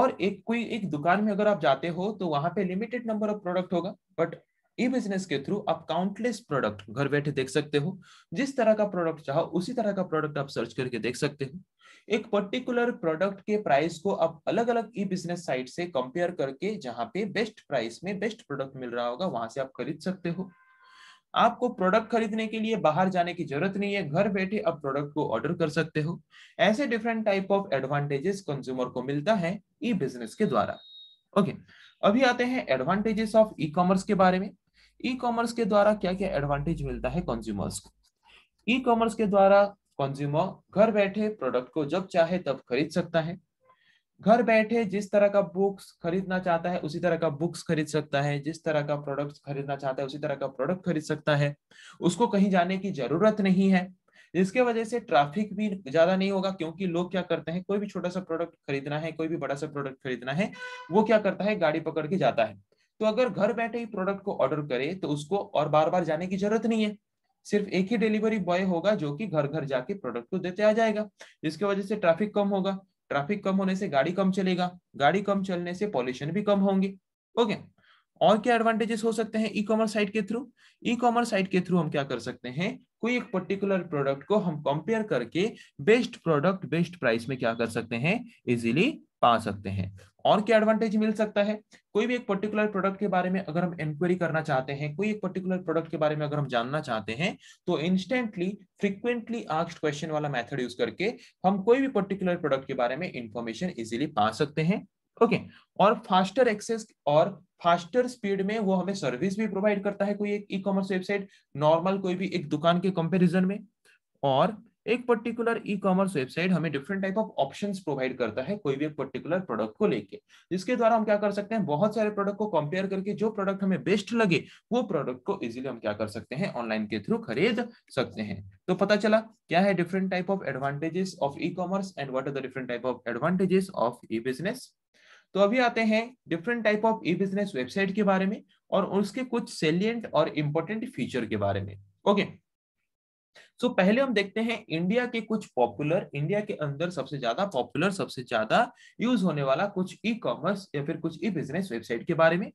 और एक कोई एक दुकान में अगर आप जाते हो तो वहां पे लिमिटेड नंबर ऑफ प्रोडक्ट होगा बट ई बिजनेस के थ्रू आप काउंटलेस प्रोडक्ट घर बैठे देख सकते हो जिस तरह का प्रोडक्ट चाहो उसी तरह का प्रोडक्ट आप सर्च करके देख सकते हो एक पर्टिकुलर प्रोडक्ट के प्राइस को आप अलग अलग ई बिजनेस साइट से कंपेयर करके जहाँ पे बेस्ट प्राइस में बेस्ट प्रोडक्ट मिल रहा होगा वहां से आप खरीद सकते हो आपको प्रोडक्ट खरीदने के लिए बाहर जाने की जरूरत नहीं है घर बैठे आप प्रोडक्ट को ऑर्डर कर सकते हो ऐसे different type of advantages consumer को मिलता है ई बिजनेस के द्वारा ओके अभी आते हैं एडवांटेजेस ऑफ ई कॉमर्स के बारे में ई कॉमर्स के द्वारा क्या क्या एडवांटेज मिलता है कंज्यूमर्स को ई कॉमर्स के द्वारा कंज्यूमर घर बैठे प्रोडक्ट को जब चाहे तब खरीद सकता है घर बैठे जिस तरह का बुक्स खरीदना चाहता है उसी तरह का बुक्स खरीद सकता है जिस तरह का प्रोडक्ट खरीदना चाहता है उसी तरह का प्रोडक्ट खरीद सकता है उसको कहीं जाने की जरूरत नहीं है जिसके वजह से ट्रैफिक भी ज्यादा नहीं होगा क्योंकि लोग क्या करते हैं कोई भी छोटा सा प्रोडक्ट खरीदना है कोई भी बड़ा सा प्रोडक्ट खरीदना है वो क्या करता है गाड़ी पकड़ के जाता है तो अगर घर बैठे ही प्रोडक्ट को ऑर्डर करे तो उसको और बार बार जाने की जरूरत नहीं है सिर्फ एक ही डिलीवरी बॉय होगा जो कि घर घर जाके प्रोडक्ट को देते आ जाएगा जिसकी वजह से ट्रैफिक कम होगा ट्रैफिक कम होने से गाड़ी कम चलेगा गाड़ी कम चलने से पॉल्यूशन भी कम होंगे ओके और क्या एडवांटेजेस हो सकते हैं ई कॉमर्स साइट के थ्रू ई कॉमर्स साइट के थ्रू हम क्या कर सकते हैं कोई एक पर्टिकुलर प्रोडक्ट को हम कंपेयर करके बेस्ट प्रोडक्ट बेस्ट प्राइस में क्या कर सकते हैं इजीली पा सकते हैं और क्या एडवांटेज मिल सकता है कोई भी एक पर्टिकुलर प्रोडक्ट के बारे में अगर हम इंक्वायरी करना चाहते हैं कोई एक पर्टिकुलर प्रोडक्ट के बारे में अगर हम जानना चाहते हैं तो इंस्टेंटली फ्रीक्वेंटली आस्ड क्वेश्चन वाला मेथड यूज करके हम कोई भी पर्टिकुलर प्रोडक्ट के बारे में इंफॉर्मेशन इजिली पा सकते हैं ओके okay. और फास्टर एक्सेस और फास्टर स्पीड में वो हमें सर्विस भी प्रोवाइड करता है कोई एक ई कॉमर्स वेबसाइट नॉर्मल कोई भी एक दुकान के कंपेरिजन में और एक पर्टिकुलर ई कॉमर्स वेबसाइट हमें different type of options provide करता है कोई भी एक पर्टिकुलर प्रोडक्ट को लेके जिसके द्वारा हम क्या कर सकते हैं बहुत सारे प्रोडक्ट को कंपेयर करके जो प्रोडक्ट हमें बेस्ट लगे वो प्रोडक्ट को इजीली हम क्या कर सकते हैं ऑनलाइन के थ्रू खरीद सकते हैं तो पता चला क्या है different type of advantages of e commerce and what are the different type of advantages of e business तो अभी आते हैं different type of e business website के बारे में और उसके कुछ सेलियंट और इम्पोर्टेंट फीचर के बारे में ओके okay. सो so, पहले हम देखते हैं इंडिया के कुछ पॉपुलर इंडिया के अंदर सबसे ज्यादा पॉपुलर सबसे ज्यादा यूज होने वाला कुछ ई कॉमर्स या फिर कुछ ई बिजनेस वेबसाइट के बारे में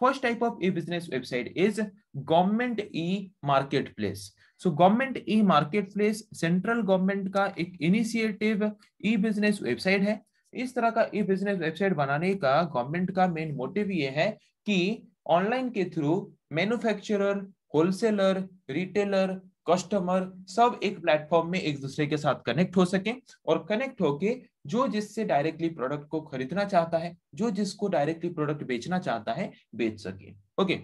first type of e business website is government e marketplace so government e marketplace central government का एक इनिशिएटिव ई बिजनेस वेबसाइट है इस तरह का ई बिजनेस वेबसाइट बनाने का गवर्नमेंट का मेन मोटिव ये है कि ऑनलाइन के through manufacturer wholesaler retailer customer सब एक प्लेटफॉर्म में एक दूसरे के साथ कनेक्ट हो सके और कनेक्ट होके जो जिससे डायरेक्टली प्रोडक्ट को खरीदना चाहता है जो जिसको डायरेक्टली प्रोडक्ट बेचना चाहता है बेच सके ओके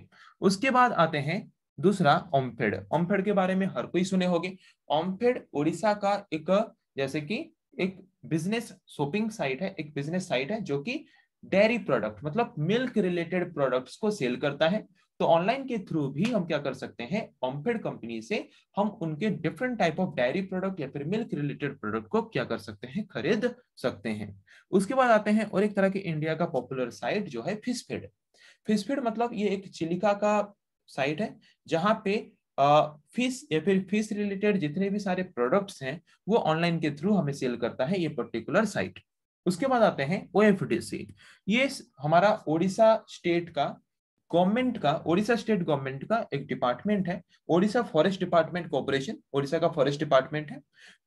उसके बाद आते हैं दूसरा ओम्फेड ओम्फेड के बारे में हर कोई सुने होंगे ओम्फेड ओडिशा का एक जैसे कि एक बिजनेस शॉपिंग साइट है एक बिजनेस साइट है जो कि डेयरी प्रोडक्ट मतलब मिल्क रिलेटेड प्रोडक्ट्स को सेल करता है तो ऑनलाइन के थ्रू भी हम क्या कर सकते हैं ऑम्फेड कंपनी से हम उनके different type of dairy product या फिर मिल्क रिलेटेड प्रोडक्ट को क्या कर सकते हैं खरीद सकते हैं उसके बाद आते हैं और एक तरह के इंडिया का पॉपुलर साइट जो है फिशफेड फिशफेड मतलब ये एक चिलिका का साइट है जहां पे फिश या फिर फिश रिलेटेड जितने भी सारे प्रोडक्ट्स हैं वो ऑनलाइन के थ्रू हमें सेल करता है ये पर्टिकुलर साइट उसके बाद आते हैं ओ ये हमारा ओडिशा स्टेट का गवर्नमेंट का ओडिशा स्टेट गवर्नमेंट का एक डिपार्टमेंट है Odisha forest department corporation Odisha का फॉरेस्ट डिपार्टमेंट है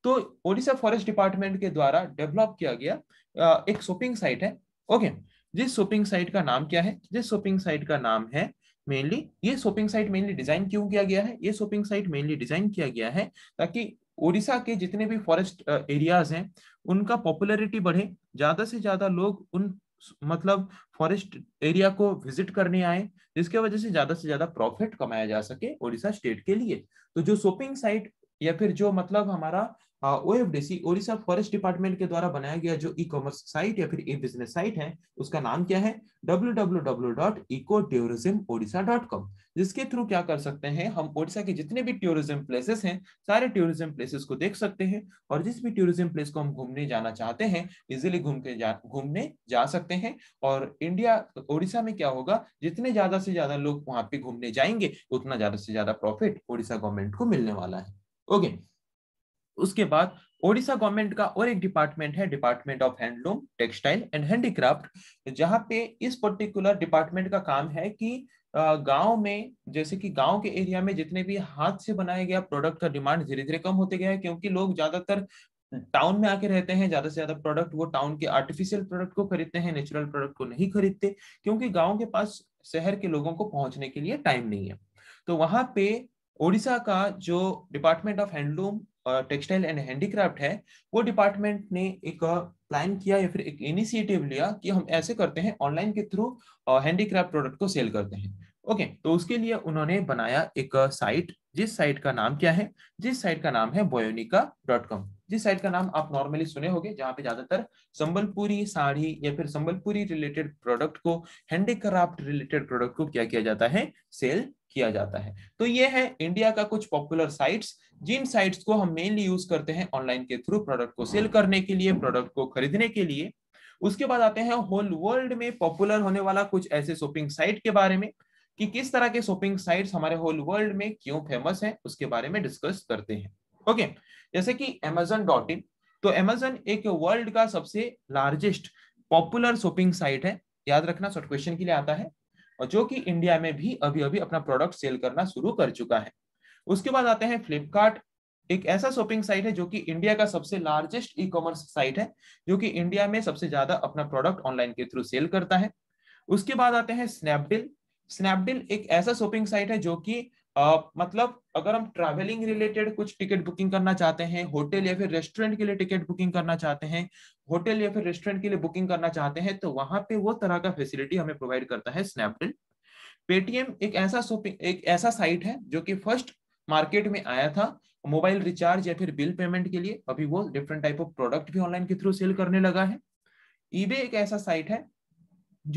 तो ओडिशा फॉरेस्ट डिपार्टमेंट के द्वारा डेवलप किया गया एक शॉपिंग साइट है ओके जिस शॉपिंग साइट का नाम क्या है जिस शॉपिंग साइट का नाम है मेनली ये शॉपिंग साइट मेनली डिजाइन क्यों किया गया है ये शॉपिंग साइट मेनली डिजाइन किया गया है ताकि ओडिशा के जितने भी फॉरेस्ट एरियाज हैं उनका पॉपुलरिटी बढ़े ज्यादा से ज्यादा लोग उन मतलब फॉरेस्ट एरिया को विजिट करने आए जिसके वजह से ज्यादा से ज्यादा प्रॉफिट कमाया जा सके ओडिशा स्टेट के लिए तो जो शॉपिंग साइट या फिर जो मतलब हमारा ओएफडीसी ओडिशा फॉरेस्ट डिपार्टमेंट के द्वारा बनाया गया जो ई कॉमर्स साइट या फिर ई बिजनेस साइट है उसका नाम क्या है www.ecotourismodisha.com जिसके थ्रू क्या कर सकते हैं हम ओडिशा के जितने भी टूरिज्म प्लेसेस हैं सारे टूरिज्म प्लेसेस को देख सकते हैं और जिस भी टूरिज्म प्लेस को हम घूमने जाना चाहते हैं इजिली घूम के जा घूमने जा सकते हैं और इंडिया ओडिशा में क्या होगा जितने ज्यादा से ज्यादा लोग वहां पे घूमने जाएंगे उतना ज्यादा से ज्यादा प्रॉफिट ओडिशा गवर्नमेंट को मिलने वाला है ओके okay. उसके बाद ओडिशा गवर्नमेंट का और एक डिपार्टमेंट है department of handloom textile and handicraft जहाँ पे इस पर्टिकुलर डिपार्टमेंट का काम है कि गांव में जैसे कि गांव के एरिया में जितने भी हाथ से बनाया गया प्रोडक्ट का डिमांड धीरे धीरे कम होते गया है क्योंकि लोग ज्यादातर टाउन में आके रहते हैं ज्यादा से ज्यादा प्रोडक्ट वो टाउन के आर्टिफिशियल प्रोडक्ट को खरीदते हैं नेचुरल प्रोडक्ट को नहीं खरीदते क्योंकि गाँव के पास शहर के लोगों को पहुंचने के लिए टाइम नहीं है तो वहां पे ओडिशा का जो department of handloom textile and handicraft है वो डिपार्टमेंट ने एक प्लान किया या फिर एक इनिशिएटिव लिया कि हम ऐसे करते हैं ऑनलाइन के थ्रू हैंडीक्राफ्ट प्रोडक्ट को सेल करते हैं ओके तो उसके लिए उन्होंने बनाया एक साइट जिस साइट का नाम क्या है जिस साइट का नाम है बोयोनिका डॉट कॉम जिस साइट का नाम आप नॉर्मली सुने होंगे जहाँ पे ज्यादातर संबलपुरी साड़ी या फिर संबलपुरी रिलेटेड प्रोडक्ट को हैंडीक्राफ्ट रिलेटेड प्रोडक्ट को क्या किया जाता है सेल किया जाता है तो ये है इंडिया का कुछ पॉपुलर साइट्स जिन साइट्स को हम मेनली यूज करते हैं ऑनलाइन के थ्रू प्रोडक्ट को सेल करने के लिए प्रोडक्ट को खरीदने के लिए उसके बाद आते हैं होल वर्ल्ड में पॉपुलर होने वाला कुछ ऐसे शॉपिंग साइट के बारे में कि किस तरह के शॉपिंग साइट्स हमारे होल वर्ल्ड में क्यों फेमस हैं उसके बारे में डिस्कस करते हैं ओके जैसे कि अमेजन डॉट इन तो एमेजन एक वर्ल्ड का सबसे लार्जेस्ट पॉपुलर शॉपिंग साइट है याद रखना शॉर्ट क्वेश्चन के लिए आता है और जो कि इंडिया में भी अभी अभी अपना प्रोडक्ट सेल करना शुरू कर चुका है उसके बाद आते हैं फ्लिपकार्ट एक ऐसा शॉपिंग साइट है जो कि इंडिया का सबसे लार्जेस्ट ई कॉमर्स साइट है जो कि इंडिया में सबसे ज्यादा अपना प्रोडक्ट ऑनलाइन के थ्रू सेल करता है उसके बाद आते हैं स्नैपडील स्नैपडील एक ऐसा शॉपिंग साइट है जो कि Uh, मतलब अगर हम ट्रैवलिंग रिलेटेड कुछ टिकट बुकिंग करना चाहते हैं होटल या फिर रेस्टोरेंट के लिए टिकट बुकिंग करना चाहते हैं होटल या फिर रेस्टोरेंट के लिए बुकिंग करना चाहते हैं तो वहां पे वो तरह का फैसिलिटी हमें प्रोवाइड करता है स्नैपडील पेटीएम एक ऐसा शॉपिंग एक ऐसा साइट है जो कि फर्स्ट मार्केट में आया था मोबाइल रिचार्ज या फिर बिल पेमेंट के लिए अभी वो डिफरेंट टाइप ऑफ प्रोडक्ट भी ऑनलाइन के थ्रू सेल करने लगा है ईबे एक ऐसा साइट है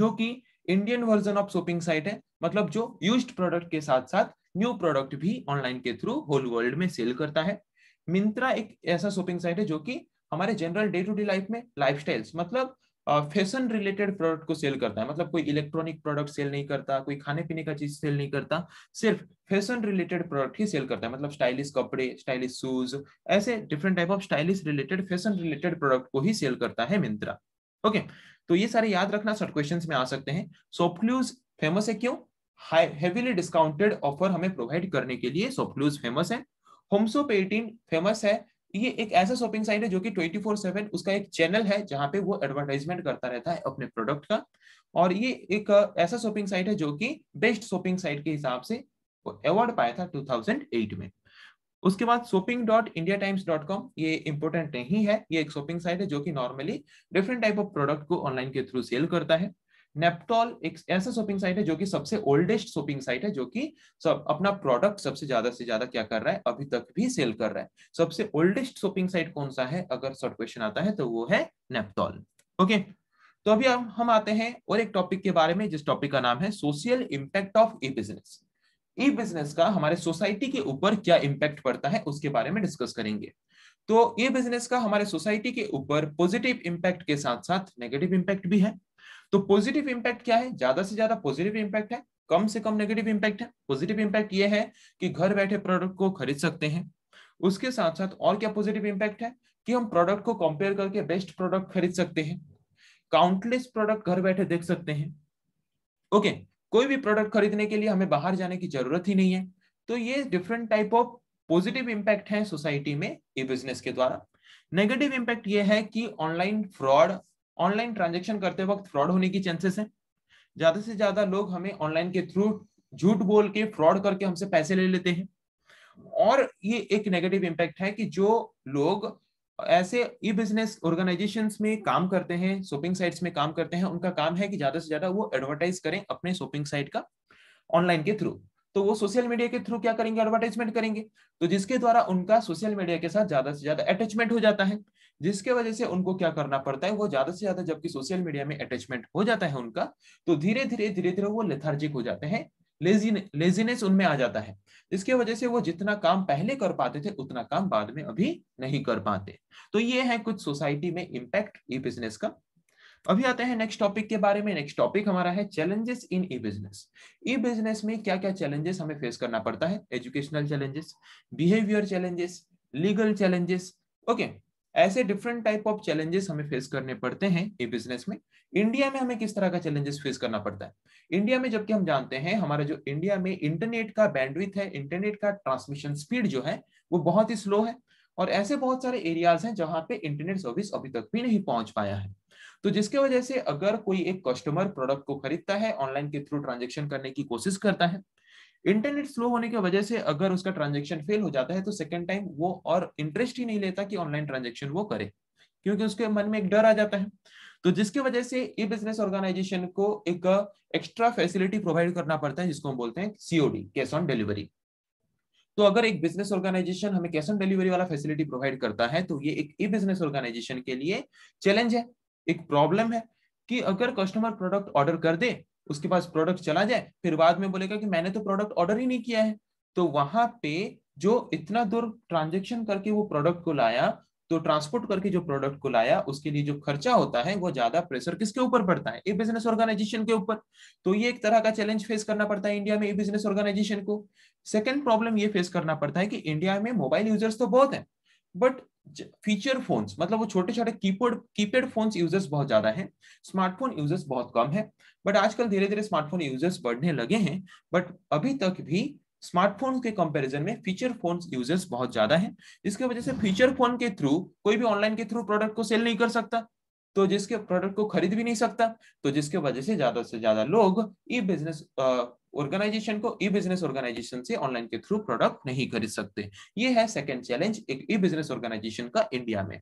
जो कि Indian version of shopping site है मतलब जो यूज्ड प्रोडक्ट के साथ साथ न्यू प्रोडक्ट भी ऑनलाइन के थ्रू होल वर्ल्ड में सेल करता है मिंत्रा एक ऐसा शॉपिंग साइट है जो कि हमारे general day to day life में लाइफ मतलब फैशन रिलेटेड प्रोडक्ट को सेल करता है मतलब कोई इलेक्ट्रॉनिक प्रोडक्ट सेल नहीं करता कोई खाने पीने का चीज सेल नहीं करता सिर्फ फैशन रिलेटेड प्रोडक्ट ही सेल करता है मतलब स्टाइलिश कपड़े स्टाइलिश शूज ऐसे different type of stylish related fashion related product को ही सेल करता है मिंत्रा ओके तो ये सारे याद रखना शॉर्ट क्वेश्चन में आ सकते हैं सॉपक्लूज फेमस है क्यों हैवीली डिस्काउंटेड ऑफर हमें प्रोवाइड करने के लिए सॉपक्लूज फेमस है होमसोप एटीन फेमस है ये एक ऐसा शॉपिंग साइट है जो कि ट्वेंटी 7 उसका एक चैनल है जहां पे वो एडवर्टाइजमेंट करता रहता है अपने प्रोडक्ट का और ये एक ऐसा शॉपिंग साइट है जो कि बेस्ट शॉपिंग साइट के हिसाब से अवार्ड पाया था 2008 में उसके बाद shopping dot India Times dot com ये इंपॉर्टेंट नहीं है ये एक शॉपिंग साइट है जो कि normally different type of product को ऑनलाइन के थ्रू सेल करता है नेप्टॉल एक ऐसा शॉपिंग साइट है जो कि सबसे ओल्डेस्ट शॉपिंग साइट है जो कि सब अपना प्रोडक्ट सबसे ज्यादा से ज्यादा क्या कर रहा है अभी तक भी सेल कर रहा है सबसे ओल्डेस्ट शॉपिंग साइट कौन सा है अगर शॉर्ट क्वेश्चन आता है तो वो है नेप्टॉल ओके तो अभी हम हम आते हैं और एक टॉपिक के बारे में जिस टॉपिक का नाम है social impact of e business e business का हमारे सोसाइटी के ऊपर क्या इम्पैक्ट पड़ता है उसके बारे में डिस्कस करेंगे तो ई बिजनेस का हमारे सोसाइटी के ऊपर पॉजिटिव इम्पैक्ट के साथ साथ नेगेटिव इम्पैक्ट भी है तो पॉजिटिव इंपैक्ट क्या है ज्यादा से ज्यादा पॉजिटिव इंपैक्ट है कम से कम नेगेटिव इंपैक्ट है पॉजिटिव इंपैक्ट ये है कि घर बैठे प्रोडक्ट को खरीद सकते हैं उसके साथ साथ और क्या पॉजिटिव इंपैक्ट है कि हम प्रोडक्ट को कंपेयर करके बेस्ट प्रोडक्ट खरीद सकते हैं काउंटलेस प्रोडक्ट घर बैठे देख सकते हैं ओके okay, कोई भी प्रोडक्ट खरीदने के लिए हमें बाहर जाने की जरूरत ही नहीं है तो ये different type of positive impact है सोसाइटी में ई बिजनेस के द्वारा नेगेटिव इंपैक्ट ये है कि ऑनलाइन फ्रॉड ऑनलाइन ट्रांजेक्शन करते वक्त फ्रॉड होने की चांसेस है ज्यादा से ज्यादा लोग हमें ऑनलाइन के थ्रू झूठ बोल के फ्रॉड करके हमसे पैसे ले लेते हैं और ये एक नेगेटिव इम्पैक्ट है कि जो लोग ऐसे ई बिजनेस ऑर्गेनाइजेशन में काम करते हैं शॉपिंग साइट्स में काम करते हैं उनका काम है कि ज्यादा से ज्यादा वो एडवर्टाइज करें अपने शॉपिंग साइट का ऑनलाइन के थ्रू तो वो सोशल मीडिया के थ्रू क्या करेंगे एडवर्टाइजमेंट करेंगे तो जिसके द्वारा उनका सोशल मीडिया के साथ ज्यादा से ज्यादा अटैचमेंट हो जाता है जिसके वजह से उनको क्या करना पड़ता है वो ज्यादा से ज्यादा जबकि सोशल मीडिया में अटैचमेंट हो जाता है उनका तो धीरे धीरे धीरे धीरे वो लेथार्जिक हो जाते हैं लेजीनेस उनमें आ जाता है इसकी वजह से वो जितना काम पहले कर पाते थे उतना काम बाद में अभी नहीं कर पाते तो ये है कुछ सोसाइटी में इम्पैक्ट ई बिजनेस का अभी आते हैं नेक्स्ट टॉपिक के बारे में नेक्स्ट टॉपिक हमारा है challenges in e business e business में क्या क्या चैलेंजेस हमें फेस करना पड़ता है educational challenges behaviour challenges legal challenges okay ऐसे डिफरेंट टाइप ऑफ चैलेंजेस हमें फेस करने पड़ते हैं ई बिजनेस में इंडिया में हमें किस तरह का चैलेंजेस फेस करना पड़ता है इंडिया में जबकि हम जानते हैं हमारा जो इंडिया में इंटरनेट का बैंडविथ है इंटरनेट का ट्रांसमिशन स्पीड जो है वो बहुत ही स्लो है और ऐसे बहुत सारे एरियाज हैं जहां पे इंटरनेट सर्विस अभी तक भी नहीं पहुंच पाया है तो जिसके वजह से अगर कोई एक कस्टमर प्रोडक्ट को खरीदता है ऑनलाइन के थ्रू ट्रांजेक्शन करने की कोशिश करता है इंटरनेट स्लो होने की वजह से अगर उसका ट्रांजेक्शन फेल हो जाता है तो सेकेंड टाइम वो और इंटरेस्ट ही नहीं लेता कि ऑनलाइन ट्रांजेक्शन वो करे क्योंकि उसके मन में एक डर आ जाता है तो जिसके वजह से ई बिजनेस ऑर्गेनाइजेशन को एक एक्स्ट्रा फैसिलिटी प्रोवाइड करना पड़ता है जिसको हम बोलते हैं सीओडी कैश ऑन डिलीवरी तो अगर एक बिजनेस ऑर्गेनाइजेशन हमें कैश ऑन डिलीवरी वाला फैसिलिटी प्रोवाइड करता है तो ये एक ई बिजनेस ऑर्गेनाइजेशन के लिए चैलेंज है एक प्रॉब्लम है कि अगर कस्टमर प्रोडक्ट ऑर्डर कर दे उसके पास प्रोडक्ट चला जाए फिर बाद में बोलेगा कि मैंने तो प्रोडक्ट ऑर्डर ही नहीं किया है तो वहां पे जो इतना दूर ट्रांजेक्शन करके वो प्रोडक्ट को लाया तो ट्रांसपोर्ट करके जो प्रोडक्ट को लाया उसके लिए जो खर्चा होता है वो ज्यादा प्रेशर किसके ऊपर पड़ता है ए बिजनेस ऑर्गेनाइजेशन के ऊपर तो ये एक तरह का चैलेंज फेस करना पड़ता है इंडिया में ए बिजनेस ऑर्गेनाइजेशन को सेकेंड प्रॉब्लम ये फेस करना पड़ता है कि इंडिया में मोबाइल यूजर्स तो बहुत है बट फीचर फोन्स मतलब वो छोटे छोटे कीपोर्ड कीपैड फोन्स यूजर्स बहुत ज्यादा हैं स्मार्टफोन यूजर्स बहुत कम है बट आजकल धीरे धीरे स्मार्टफोन यूजर्स बढ़ने लगे हैं बट अभी तक भी स्मार्टफोन के कंपैरिजन में फीचर फोन यूजर्स बहुत ज्यादा हैं जिसकी वजह से फीचर फोन के थ्रू कोई भी ऑनलाइन के थ्रू प्रोडक्ट को सेल नहीं कर सकता तो जिसके प्रोडक्ट को खरीद भी नहीं सकता तो जिसके वजह से ज्यादा से ज्यादा लोग ई बिजनेस ऑर्गेनाइजेशन को ई बिजनेस ऑर्गेनाइजेशन से ऑनलाइन के थ्रू प्रोडक्ट नहीं खरीद सकते ये है सेकेंड चैलेंज एक ई बिजनेस ऑर्गेनाइजेशन का इंडिया में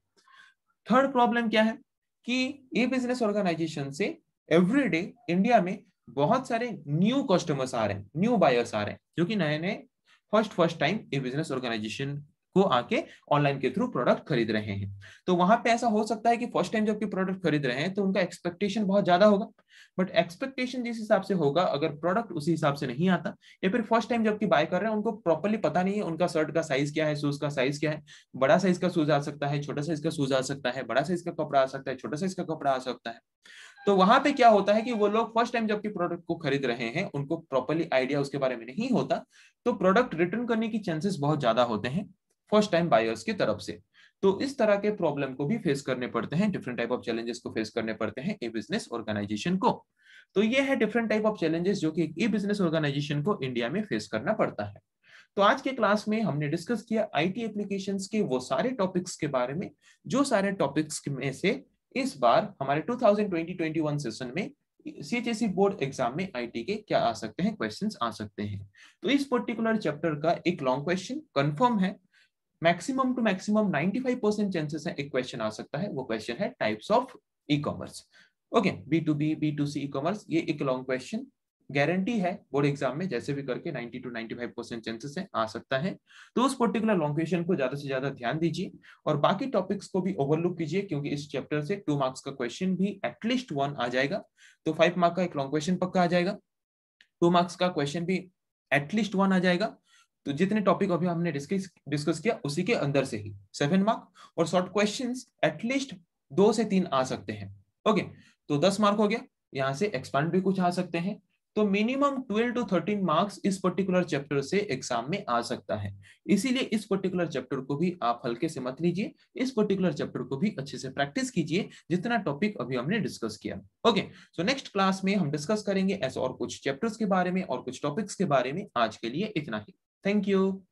थर्ड प्रॉब्लम क्या है कि ई बिजनेस ऑर्गेनाइजेशन से एवरीडे इंडिया में बहुत सारे न्यू कस्टमर्स आ रहे हैं न्यू बायर्स आ रहे हैं जो कि नए नए first first time e business organisation को आके ऑनलाइन के थ्रू प्रोडक्ट खरीद रहे हैं तो वहां पे ऐसा हो सकता है कि फर्स्ट टाइम जब कि प्रोडक्ट खरीद रहे हैं तो उनका एक्सपेक्टेशन बहुत ज्यादा होगा बट एक्सपेक्टेशन जिस हिसाब से होगा अगर प्रोडक्ट उसी हिसाब से नहीं आता या फिर फर्स्ट टाइम जबकि बाय कर रहे हैं उनको प्रॉपरली पता नहीं है उनका शर्ट का साइज क्या है शूज का साइज क्या है बड़ा साइज का शूज आ सकता है छोटा साइज का शूज आ सकता है बड़ा साइज का कपड़ा आ सकता है छोटा साइज का कपड़ा आ सकता है तो वहां पे क्या होता है कि वो लोग फर्स्ट टाइम जबकि प्रोडक्ट को खरीद रहे हैं उनको प्रॉपरली आइडिया उसके बारे में नहीं होता तो प्रोडक्ट रिटर्न करने की चांसेस बहुत ज्यादा होते हैं फर्स्ट टाइम बायर्स की तरफ से तो इस तरह के प्रॉब्लम को भी फेस करने पड़ते हैं डिफरेंट टाइप ऑफ चैलेंजेस को फेस करने पड़ते हैं ए बिजनेस ऑर्गेनाइजेशन को तो ये है डिफरेंट टाइप ऑफ चैलेंजेस जो कि ई बिजनेस ऑर्गेनाइजेशन को इंडिया में फेस करना पड़ता है तो आज के क्लास में हमने डिस्कस किया आईटी एप्लीकेशंस के वो सारे टॉपिक्स के बारे में जो सारे टॉपिक्स में से इस बार हमारे 2020-21 सेशन में सीएचएससी बोर्ड एग्जाम में आईटी के क्या आ सकते हैं क्वेश्चंस आ सकते हैं तो इस पर्टिकुलर चैप्टर का एक लॉन्ग क्वेश्चन कंफर्म है maximum to maximum 95 percent chances है एक क्वेश्चन आ सकता है वो क्वेश्चन है types of e commerce okay B to B B to C e commerce ये एक लॉन्ग क्वेश्चन गारंटी है बोर्ड एग्जाम में जैसे भी करके 90 टू 95 परसेंट चांसेस है आ सकता है तो उस पर्टिकुलर लॉन्ग क्वेश्चन को ज्यादा से ज्यादा ध्यान दीजिए और बाकी टॉपिक्स को भी ओवरलुक कीजिए क्योंकि इस चैप्टर से टू मार्क्स का क्वेश्चन भी एटलीस्ट वन आ जाएगा तो फाइव मार्क का एक लॉन्ग क्वेश्चन पक्का आ जाएगा टू मार्क्स का क्वेश्चन भी एटलीस्ट वन आ जाएगा तो जितने टॉपिक अभी हमने डिस्कस डिस्कस किया उसी के अंदर से ही सेवन मार्क और शॉर्ट क्वेश्चन एटलीस्ट दो से तीन आ सकते हैं ओके तो दस मार्क हो गया यहाँ से एक्सपांड भी कुछ आ सकते हैं तो minimum twelve to thirteen marks इस पर्टिकुलर चैप्टर से एग्जाम में आ सकता है इसीलिए इस पर्टिकुलर चैप्टर को भी आप हल्के से मत लीजिए इस पर्टिकुलर चैप्टर को भी अच्छे से प्रैक्टिस कीजिए जितना टॉपिक अभी हमने डिस्कस किया ओके सो नेक्स्ट क्लास में हम डिस्कस करेंगे ऐसे और कुछ चैप्टर्स के बारे में और कुछ टॉपिक्स के बारे में आज के लिए इतना ही Thank you.